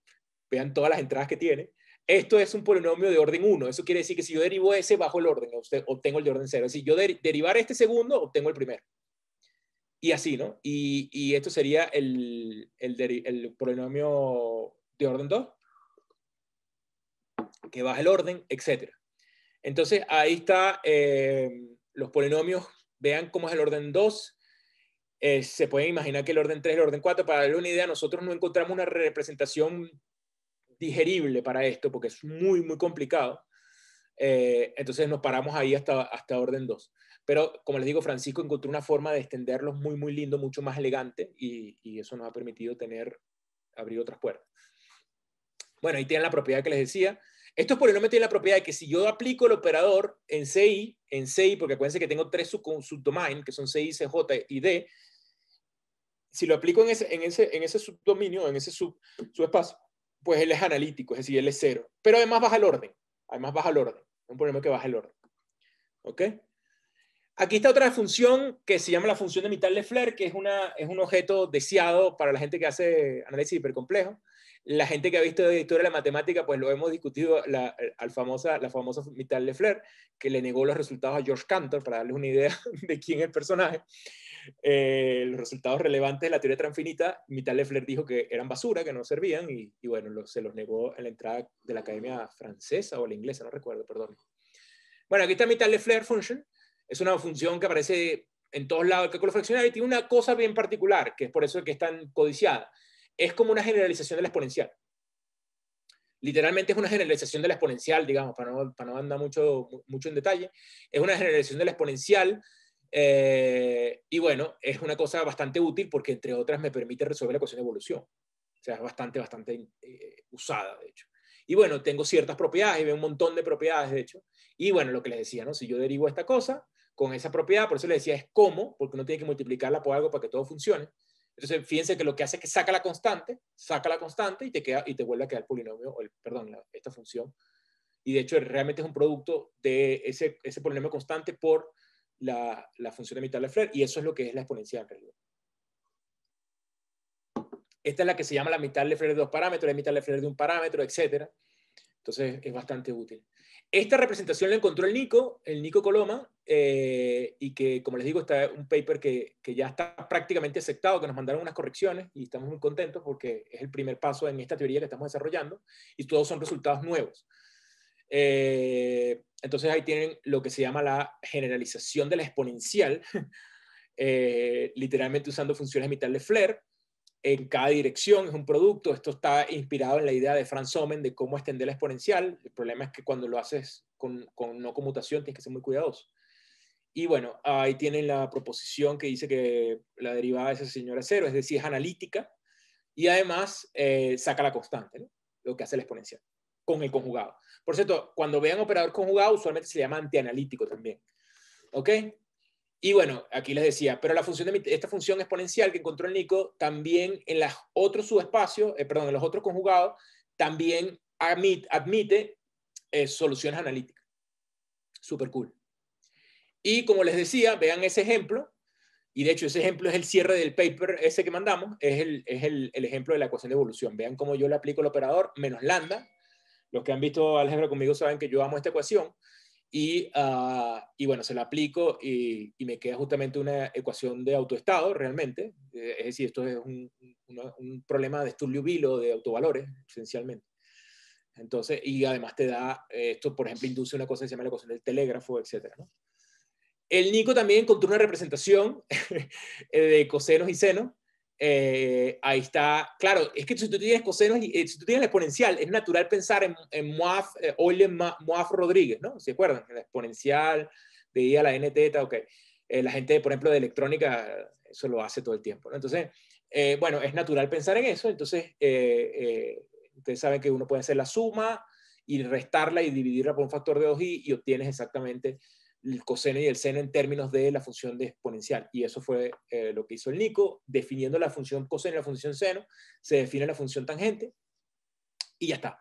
Vean todas las entradas que tiene. Esto es un polinomio de orden 1. Eso quiere decir que si yo derivo ese, bajo el orden, obtengo el de orden 0. Si yo derivar este segundo, obtengo el primero. Y así, ¿no? Y, esto sería el, el, polinomio de orden 2, que baja el orden, etc. Entonces, ahí está eh, los polinomios vean cómo es el orden 2. Eh, se puede imaginar que el orden 3, el orden 4, para darle una idea, nosotros no encontramos una representación digerible para esto porque es muy, muy complicado. Eh, entonces nos paramos ahí hasta, hasta orden 2. Pero como les digo, Francisco encontró una forma de extenderlos muy, muy lindo, mucho más elegante y, eso nos ha permitido tener, abrir otras puertas. Bueno, ahí tienen la propiedad que les decía. Estos polinomios tienen la propiedad de que si yo aplico el operador en CI, en CI, porque acuérdense que tengo tres subdomain, que son CI, CJ y D, si lo aplico en ese, en ese, en ese subdominio, en ese sub, subespacio, pues él es analítico, es decir, él es cero. Pero además baja el orden, además baja el orden, es un problema que baja el orden. ¿Ok? Aquí está otra función que se llama la función de mitad de Flair, que es, una, es un objeto deseado para la gente que hace análisis hipercomplejo. La gente que ha visto la historia de la matemática, pues lo hemos discutido, la, al famosa, la famosa Mittal que le negó los resultados a George Cantor, para darles una idea de quién es el personaje. Eh, los resultados relevantes de la teoría transfinita, Mittal Lefler dijo que eran basura, que no servían, y, bueno, se los negó en la entrada de la Academia Francesa o la Inglesa, no recuerdo, perdón. Bueno, aquí está Mittal Lefler Function. Es una función que aparece en todos lados del cálculo fraccionario y tiene una cosa bien particular, que es por eso que es tan codiciada, es como una generalización de la exponencial. Literalmente es una generalización de la exponencial, digamos, para no, para no andar mucho, mucho en detalle. Es una generalización de la exponencial eh, y bueno, es una cosa bastante útil porque, entre otras, me permite resolver la ecuación de evolución. O sea, es bastante, bastante eh, usada, de hecho. Y bueno, tengo ciertas propiedades, y veo un montón de propiedades, de hecho. Y bueno, lo que les decía, Si yo derivo esta cosa con esa propiedad, por eso les decía es como porque uno tiene que multiplicarla por algo para que todo funcione. Entonces, fíjense que lo que hace es que saca la constante, saca la constante y te, queda, y te vuelve a quedar el polinomio, el, perdón, esta función. Y de hecho, realmente es un producto de ese, polinomio constante por la, función de mitad de Fler, y eso es lo que es la exponencial en realidad. Esta es la que se llama la mitad de leffler de dos parámetros, la mitad de leffler de un parámetro, etcétera. Entonces es bastante útil. Esta representación la encontró el Nico, el Nico Coloma, eh, y que, como les digo, está un paper que, ya está prácticamente aceptado, que nos mandaron unas correcciones y estamos muy contentos porque es el primer paso en esta teoría que estamos desarrollando y todos son resultados nuevos. Eh, entonces ahí tienen lo que se llama la generalización de la exponencial, eh, literalmente usando funciones mitad de Flair, en cada dirección, es un producto. Esto está inspirado en la idea de Franz Omen de cómo extender la exponencial. El problema es que cuando lo haces con, no conmutación tienes que ser muy cuidadoso. Y bueno, ahí tienen la proposición que dice que la derivada de esa señora cero, es decir, es analítica y además eh, saca la constante, lo que hace la exponencial, con el conjugado. Por cierto, cuando vean operador conjugado, usualmente se le llama antianalítico también. ¿Ok? Y bueno, aquí les decía, pero la función esta función exponencial que encontró el Nico, también en los otros subespacios, eh, perdón, en los otros conjugados, también admite eh, soluciones analíticas. Súper cool. Y como les decía, vean ese ejemplo, y de hecho ese ejemplo es el cierre del paper ese que mandamos, es el, el ejemplo de la ecuación de evolución. Vean cómo yo le aplico el operador menos lambda. Los que han visto álgebra conmigo saben que yo amo esta ecuación. Y, ah, y bueno, se la aplico y, me queda justamente una ecuación de autoestado realmente. Eh, es decir, esto es un, un problema de estudio vilo de autovalores, esencialmente. Entonces, y además te da, eh, esto por ejemplo induce una cosa que se llama la ecuación del telégrafo, etc. El Nico también encontró una representación de cosenos y senos eh, ahí está, claro, es que si tú tienes cosenos y eh, si tú tienes la exponencial, es natural pensar en, Moaf, eh, Moaf Rodríguez, ¿no? ¿Se acuerdan? La exponencial de I a la N teta, ok. Eh, la gente, por ejemplo, de electrónica, eso lo hace todo el tiempo, ¿no? Entonces, bueno, es natural pensar en eso, entonces, ustedes saben que uno puede hacer la suma y restarla y dividirla por un factor de 2i y obtienes exactamente el coseno y el seno en términos de la función de exponencial. Y eso fue eh, lo que hizo el Nico, definiendo la función coseno y la función seno, se define la función tangente y ya está.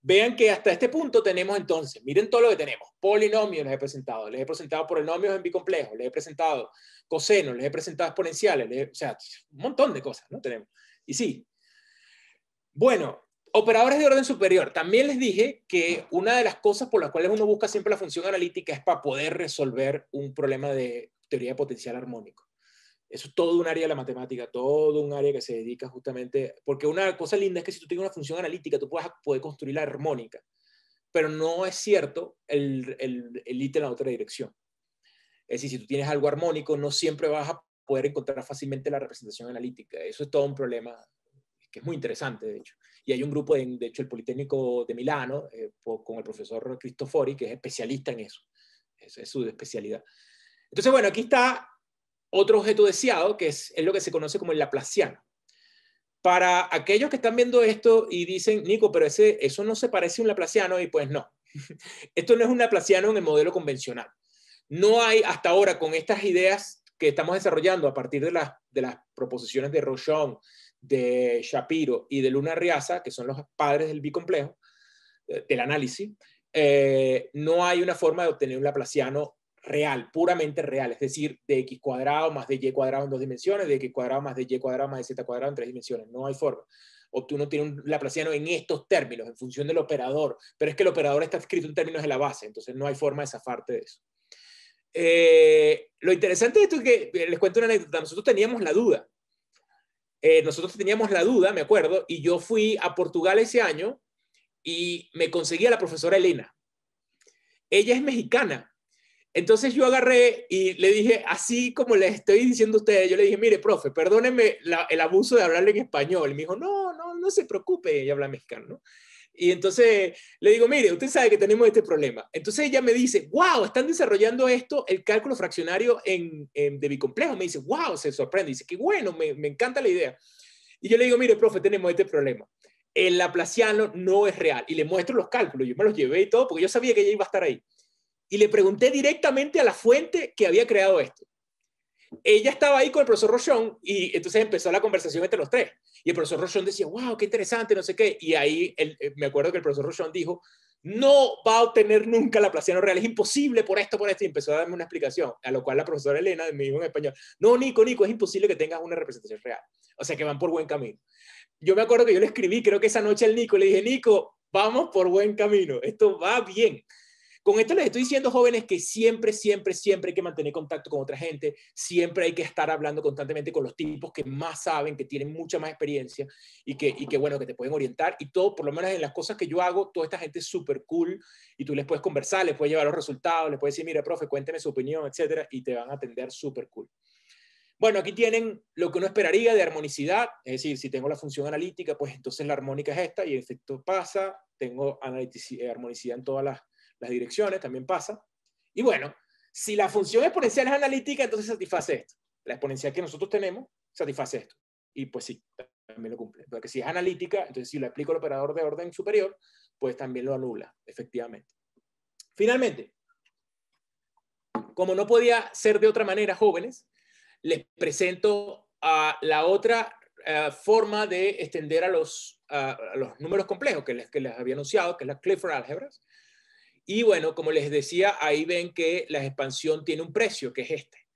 Vean que hasta este punto tenemos entonces, miren todo lo que tenemos, polinomios les he presentado, les he presentado polinomios en bicomplejo, les he presentado cosenos, les he presentado exponenciales, o sea, un montón de cosas, ¿no? Tenemos. Y sí. Bueno, Operadores de orden superior. También les dije que una de las cosas por las cuales uno busca siempre la función analítica es para poder resolver un problema de teoría de potencial armónico. Eso es todo un área de la matemática, todo un área que se dedica justamente, porque una cosa linda es que si tú tienes una función analítica, tú puedes poder construir la armónica, pero no es cierto el, el, el en la otra dirección. Es decir, si tú tienes algo armónico, no siempre vas a poder encontrar fácilmente la representación analítica. Eso es todo un problema que es muy interesante, de hecho. Y hay un grupo, de, hecho, el Politécnico de Milano, eh, con el profesor Cristofori, que es especialista en eso. es su especialidad. Entonces, bueno, aquí está otro objeto deseado, que es, lo que se conoce como el laplaciano. Para aquellos que están viendo esto y dicen, Nico, pero ese, eso no se parece a un laplaciano, y pues no. esto no es un laplaciano en el modelo convencional. No hay hasta ahora con estas ideas que estamos desarrollando a partir de las, de las proposiciones de Rochon, de Shapiro y de Luna Riaza, que son los padres del bicomplejo, eh, del análisis, eh, no hay una forma de obtener un laplaciano real, puramente real, es decir, de x cuadrado más de y cuadrado en dos dimensiones, de x cuadrado más de y cuadrado más de z cuadrado en tres dimensiones, no hay forma. O no tiene un laplaciano en estos términos, en función del operador, pero es que el operador está escrito en términos de la base, entonces no hay forma de zafarte de eso. Eh, lo interesante de esto es que, les cuento una anécdota, nosotros teníamos la duda, eh, nosotros teníamos la duda, me acuerdo, y yo fui a Portugal ese año y me conseguí a la profesora Elena. Ella es mexicana. Entonces yo agarré y le dije, así como le estoy diciendo a ustedes, yo le dije, mire, profe, perdóneme el abuso de hablarle en español. Y me dijo, no, no, no se preocupe, ella habla mexicano, y entonces le digo, mire, usted sabe que tenemos este problema. Entonces ella me dice, wow, están desarrollando esto, el cálculo fraccionario en, en de bicomplejo. Me dice, wow, se sorprende. Dice, qué bueno, me, me encanta la idea. Y yo le digo, mire, profe, tenemos este problema. El laplaciano no es real. Y le muestro los cálculos. Yo me los llevé y todo porque yo sabía que ella iba a estar ahí. Y le pregunté directamente a la fuente que había creado esto. Ella estaba ahí con el profesor Rochon y entonces empezó la conversación entre los tres. Y el profesor Rochon decía, wow, qué interesante, no sé qué. Y ahí eh, me acuerdo que el profesor Rochon dijo, no va a obtener nunca la no real, es imposible por esto, por esto, y empezó a darme una explicación, a lo cual la profesora Elena me dijo en español, no, Nico, Nico, es imposible que tengas una representación real, o sea que van por buen camino. Yo me acuerdo que yo le escribí, creo que esa noche al Nico, le dije, Nico, vamos por buen camino, esto va bien. Con esto les estoy diciendo, jóvenes, que siempre, siempre, siempre hay que mantener contacto con otra gente, siempre hay que estar hablando constantemente con los tipos que más saben, que tienen mucha más experiencia y que, y bueno, que te pueden orientar. Y todo, por lo menos en las cosas que yo hago, toda esta gente es súper cool y tú les puedes conversar, les puedes llevar los resultados, les puedes decir, mira, profe, cuénteme su opinión, etcétera, y te van a atender súper cool. Bueno, aquí tienen lo que uno esperaría de armonicidad, es decir, si tengo la función analítica, pues entonces la armónica es esta y efecto pasa, tengo eh, armonicidad en todas las las direcciones también pasa. Y bueno, si la función exponencial es analítica, entonces satisface esto. La exponencial que nosotros tenemos satisface esto. Y pues sí, también lo cumple. Porque si es analítica, entonces si lo aplico al operador de orden superior, pues también lo anula, efectivamente. Finalmente, como no podía ser de otra manera, jóvenes, les presento a la otra eh, forma de extender a los, a los números complejos que les, que les había anunciado, que es la Clifford Algebras, y bueno, como les decía, ahí ven que la expansión tiene un precio, que es este,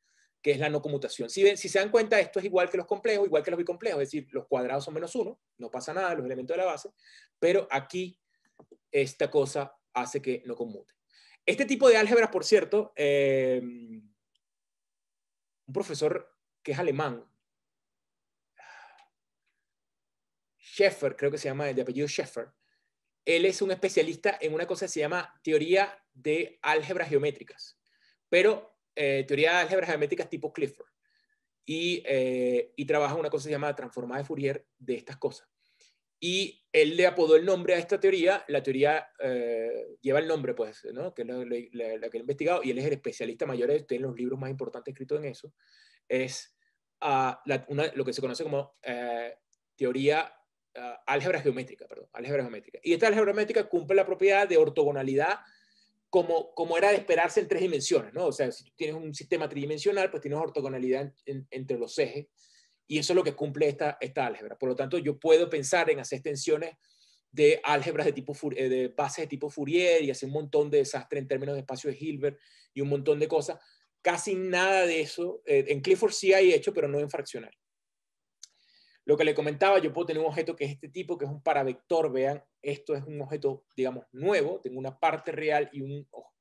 que es la no conmutación. Si, ven, si se dan cuenta, esto es igual que los complejos, igual que los bicomplejos, es decir, los cuadrados son menos uno, no pasa nada, los elementos de la base, pero aquí esta cosa hace que no conmute. Este tipo de álgebras, por cierto, eh, un profesor que es alemán, Schaeffer, creo que se llama, de apellido Schaeffer, él es un especialista en una cosa que se llama teoría de álgebras geométricas, pero eh, teoría de álgebras geométricas tipo Clifford. Y, eh, y trabaja una cosa que se llama transformada de Fourier de estas cosas. Y él le apodó el nombre a esta teoría, la teoría eh, lleva el nombre, pues, ¿no? que es la, que él investigado, y él es el especialista mayor, de tiene los libros más importantes escritos en eso, es ah, a lo que se conoce como teoría teoría Ah, álgebra geométrica, perdón, álgebra geométrica. Y esta álgebra geométrica cumple la propiedad de ortogonalidad como, como era de esperarse en tres dimensiones, ¿no? O sea, si tienes un sistema tridimensional, pues tienes ortogonalidad entre los ejes y eso es lo que cumple esta, esta álgebra. Por lo tanto, yo puedo pensar en hacer extensiones de álgebras de, tipo, eh, de bases de tipo Fourier y hacer un montón de desastre en términos de espacio de Hilbert y un montón de cosas. Casi nada de eso, eh, en Clifford sí hay hecho, pero no en fraccional. Lo que le comentaba, yo puedo tener un objeto que es este tipo, que es un paravector, vean, esto es un objeto, digamos, nuevo, tengo una parte real y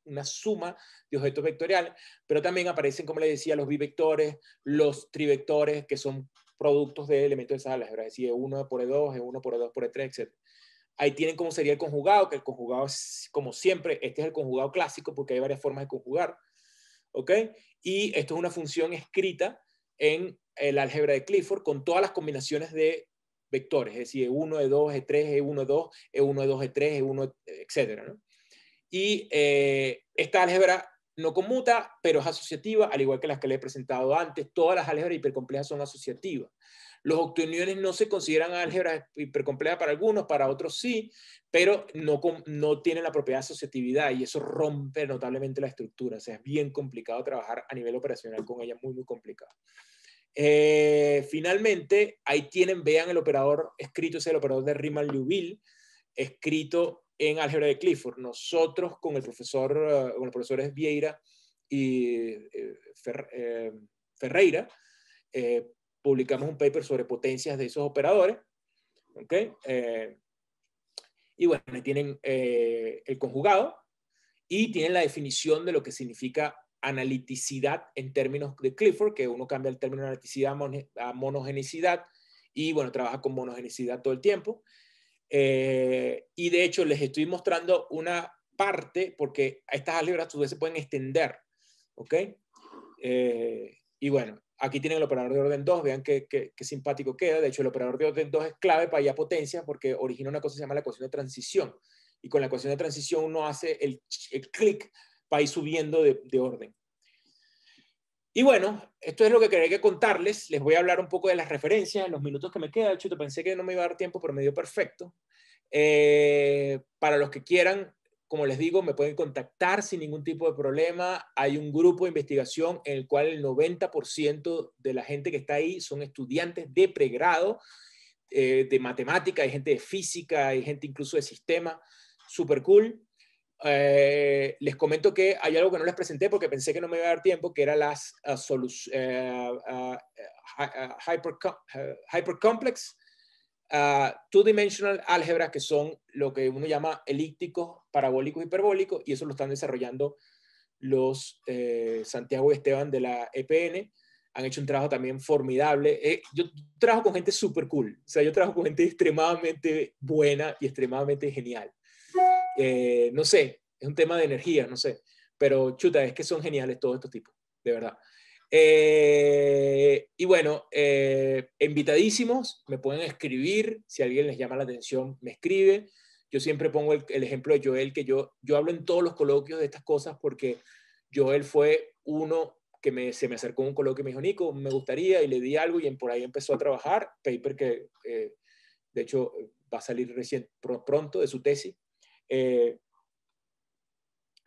una suma de objetos vectoriales, pero también aparecen, como le decía, los bivectores, los trivectores, que son productos de elementos de salas es decir, 1 e por E2, E1 por E2 por E3, etc. Ahí tienen cómo sería el conjugado, que el conjugado es como siempre, este es el conjugado clásico porque hay varias formas de conjugar, ¿ok? Y esto es una función escrita en el álgebra de Clifford con todas las combinaciones de vectores, es decir, E1, E2, E3, E1, E2, E1, E2, E3, E1, etc. Y eh, esta álgebra no conmuta, pero es asociativa, al igual que las que les he presentado antes. Todas las álgebras hipercomplejas son asociativas. Los octoniones no se consideran álgebras hipercomplejas para algunos, para otros sí, pero no, no tienen la propiedad de asociatividad y eso rompe notablemente la estructura. O sea, es bien complicado trabajar a nivel operacional con ella, muy, muy complicado. Eh, finalmente, ahí tienen, vean el operador escrito, es el operador de Riemann-Liouville, escrito en álgebra de Clifford. Nosotros con el profesor, eh, con los profesores Vieira y eh, Ferreira, publicamos un paper sobre potencias de esos operadores. y bueno, tienen el conjugado y tienen la definición de lo que significa analiticidad en términos de Clifford, que uno cambia el término analiticidad a monogenicidad y bueno, trabaja con monogenicidad todo el tiempo. Eh, y de hecho les estoy mostrando una parte porque estas álgebras a se pueden extender, ¿ok? Eh, y bueno, aquí tienen el operador de orden 2, vean qué, qué, qué, simpático queda. De hecho, el operador de orden 2 es clave para ya potencias porque origina una cosa que se llama la ecuación de transición. Y con la ecuación de transición uno hace el, el clic a ir subiendo de, orden. Y bueno, esto es lo que quería contarles. Les voy a hablar un poco de las referencias en los minutos que me quedan. hecho, pensé que no me iba a dar tiempo, pero me dio perfecto. Eh, para los que quieran, como les digo, me pueden contactar sin ningún tipo de problema. Hay un grupo de investigación en el cual el 90% de la gente que está ahí son estudiantes de pregrado, eh, de matemática, hay gente de física, hay gente incluso de sistema. super cool. Eh, les comento que hay algo que no les presenté porque pensé que no me iba a dar tiempo, que era las soluciones solu hypercomplex, two-dimensional álgebras, que son lo que uno llama elípticos, parabólicos, hiperbólicos, y eso lo están desarrollando los eh, Santiago y Esteban de la EPN. Han hecho un trabajo también formidable. Eh, yo trabajo con gente súper cool. O sea, yo trabajo con gente extremadamente buena y extremadamente genial. Eh, no sé, es un tema de energía, no sé, pero chuta, es que son geniales todos estos tipos, de verdad. Eh, y bueno, eh, invitadísimos, me pueden escribir, si alguien les llama la atención, me escribe. Yo siempre pongo el, ejemplo de Joel, que yo, yo hablo en todos los coloquios de estas cosas porque Joel fue uno que se me acercó a un coloquio me dijo, Nico, me gustaría, y le di algo y por ahí empezó a trabajar, paper que de hecho va a salir recién pronto de su tesis. Eh,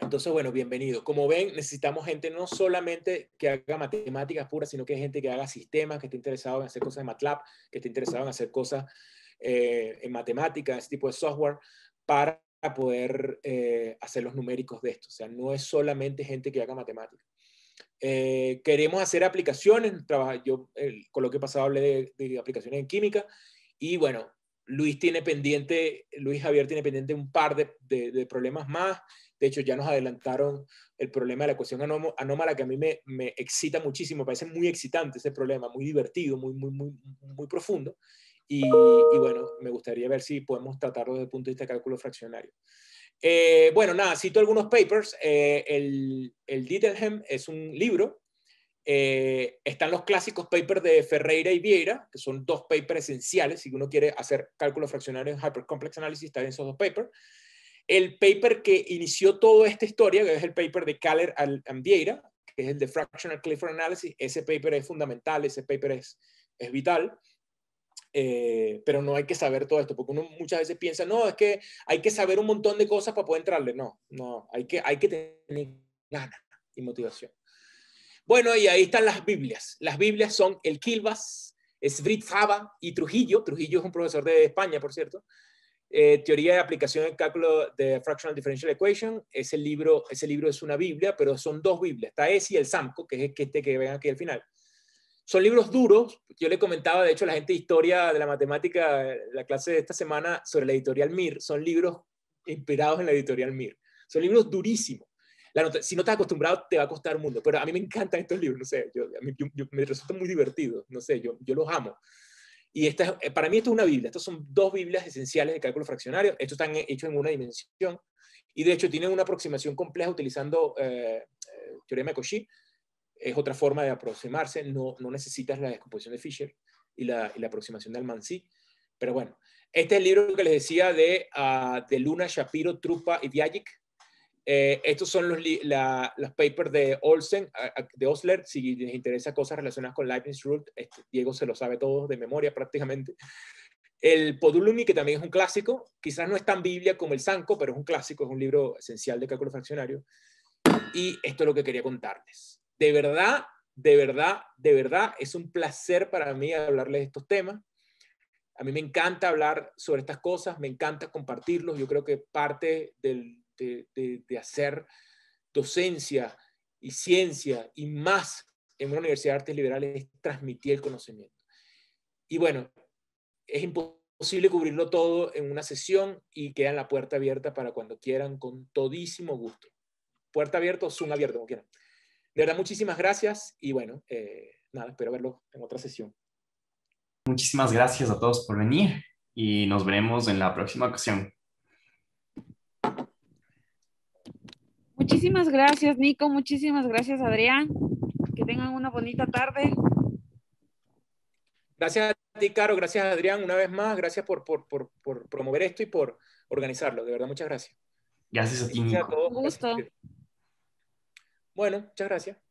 entonces, bueno, bienvenidos. Como ven, necesitamos gente no solamente que haga matemáticas puras, sino que gente que haga sistemas, que esté interesado en hacer cosas de MATLAB, que esté interesado en hacer cosas eh, en matemáticas, ese tipo de software, para poder eh, hacer los numéricos de esto. O sea, no es solamente gente que haga matemáticas. queremos hacer aplicaciones. Yo que he pasado hablé de, de aplicaciones en química y bueno, Luis tiene pendiente, Luis Javier tiene pendiente un par de, problemas más. De hecho, ya nos adelantaron el problema de la ecuación anómala que a mí me, excita muchísimo, parece muy excitante ese problema, muy divertido, muy, muy, muy, muy profundo. Y, bueno, me gustaría ver si podemos tratarlo desde el punto de vista de cálculo fraccionario. Eh, bueno, nada, cito algunos papers. Eh, el, el es un libro eh, están los clásicos papers de Ferreira y Vieira, que son dos papers esenciales. Si uno quiere hacer cálculo fraccionario en Hypercomplex Analysis, están esos dos papers. El paper que inició toda esta historia, que es el paper de Keller y Vieira, que es el de Fractional Clifford Analysis, ese paper es fundamental, ese paper es, es vital. Eh, pero no hay que saber todo esto, porque uno muchas veces piensa, no, es que hay que saber un montón de cosas para poder entrarle. No, no, hay que, hay que tener ganas y motivación. Bueno, y ahí están las Biblias. Las Biblias son el Kilbas, Svritzava y Trujillo. Trujillo es un profesor de España, por cierto. Eh, teoría de aplicación del cálculo de Fractional Differential Equation. Ese libro, ese libro es una Biblia, pero son dos Biblias. Está ese y el Samco, que es este que ven aquí al final. Son libros duros. Yo le comentaba, de hecho, a la gente de historia de la matemática, la clase de esta semana sobre la editorial Mir, son libros inspirados en la editorial Mir. Son libros durísimos si no estás acostumbrado, te va a costar un mundo. Pero a mí me encantan estos libros, no sé, yo, me resultan muy divertidos, no sé, yo, yo los amo. Y esta, eh, para mí esto es una Biblia, estas son dos Biblias esenciales de cálculo fraccionario, estos están hechos en una dimensión y de hecho tienen una aproximación compleja utilizando eh, eh, teorema de Cauchy, es otra forma de aproximarse, no, no necesitas la descomposición de Fisher y la, la aproximación de Almanzi pero bueno, este es el libro que les decía de, ah, de Luna, Shapiro, Trupa y Diagic, eh, estos son los, los, papers de Olsen, de Osler, si les interesa cosas relacionadas con Leibniz Rule, este, Diego se lo sabe todo de memoria prácticamente. El Podulumi, que también es un clásico, quizás no es tan Biblia como el Sanco, pero es un clásico, es un libro esencial de cálculo fraccionario. Y esto es lo que quería contarles. De verdad, de verdad, de verdad, es un placer para mí hablarles de estos temas. A mí me encanta hablar sobre estas cosas, me encanta compartirlos. Yo creo que parte del, de, hacer docencia y ciencia y más en una universidad de artes liberales es transmitir el conocimiento. Y bueno, es imposible cubrirlo todo en una sesión y quedan la puerta abierta para cuando quieran con todísimo gusto. Puerta abierta o Zoom abierto, como quieran. De verdad, muchísimas gracias y bueno, eh, nada, espero verlo en otra sesión. Muchísimas gracias a todos por venir y nos veremos en la próxima ocasión. Muchísimas gracias, Nico. Muchísimas gracias, Adrián. Que tengan una bonita tarde. Gracias a ti, Caro. Gracias, Adrián, una vez más. Gracias por, promover esto y por organizarlo. De verdad, muchas gracias. Gracias a ti, Nico. Bueno, muchas gracias.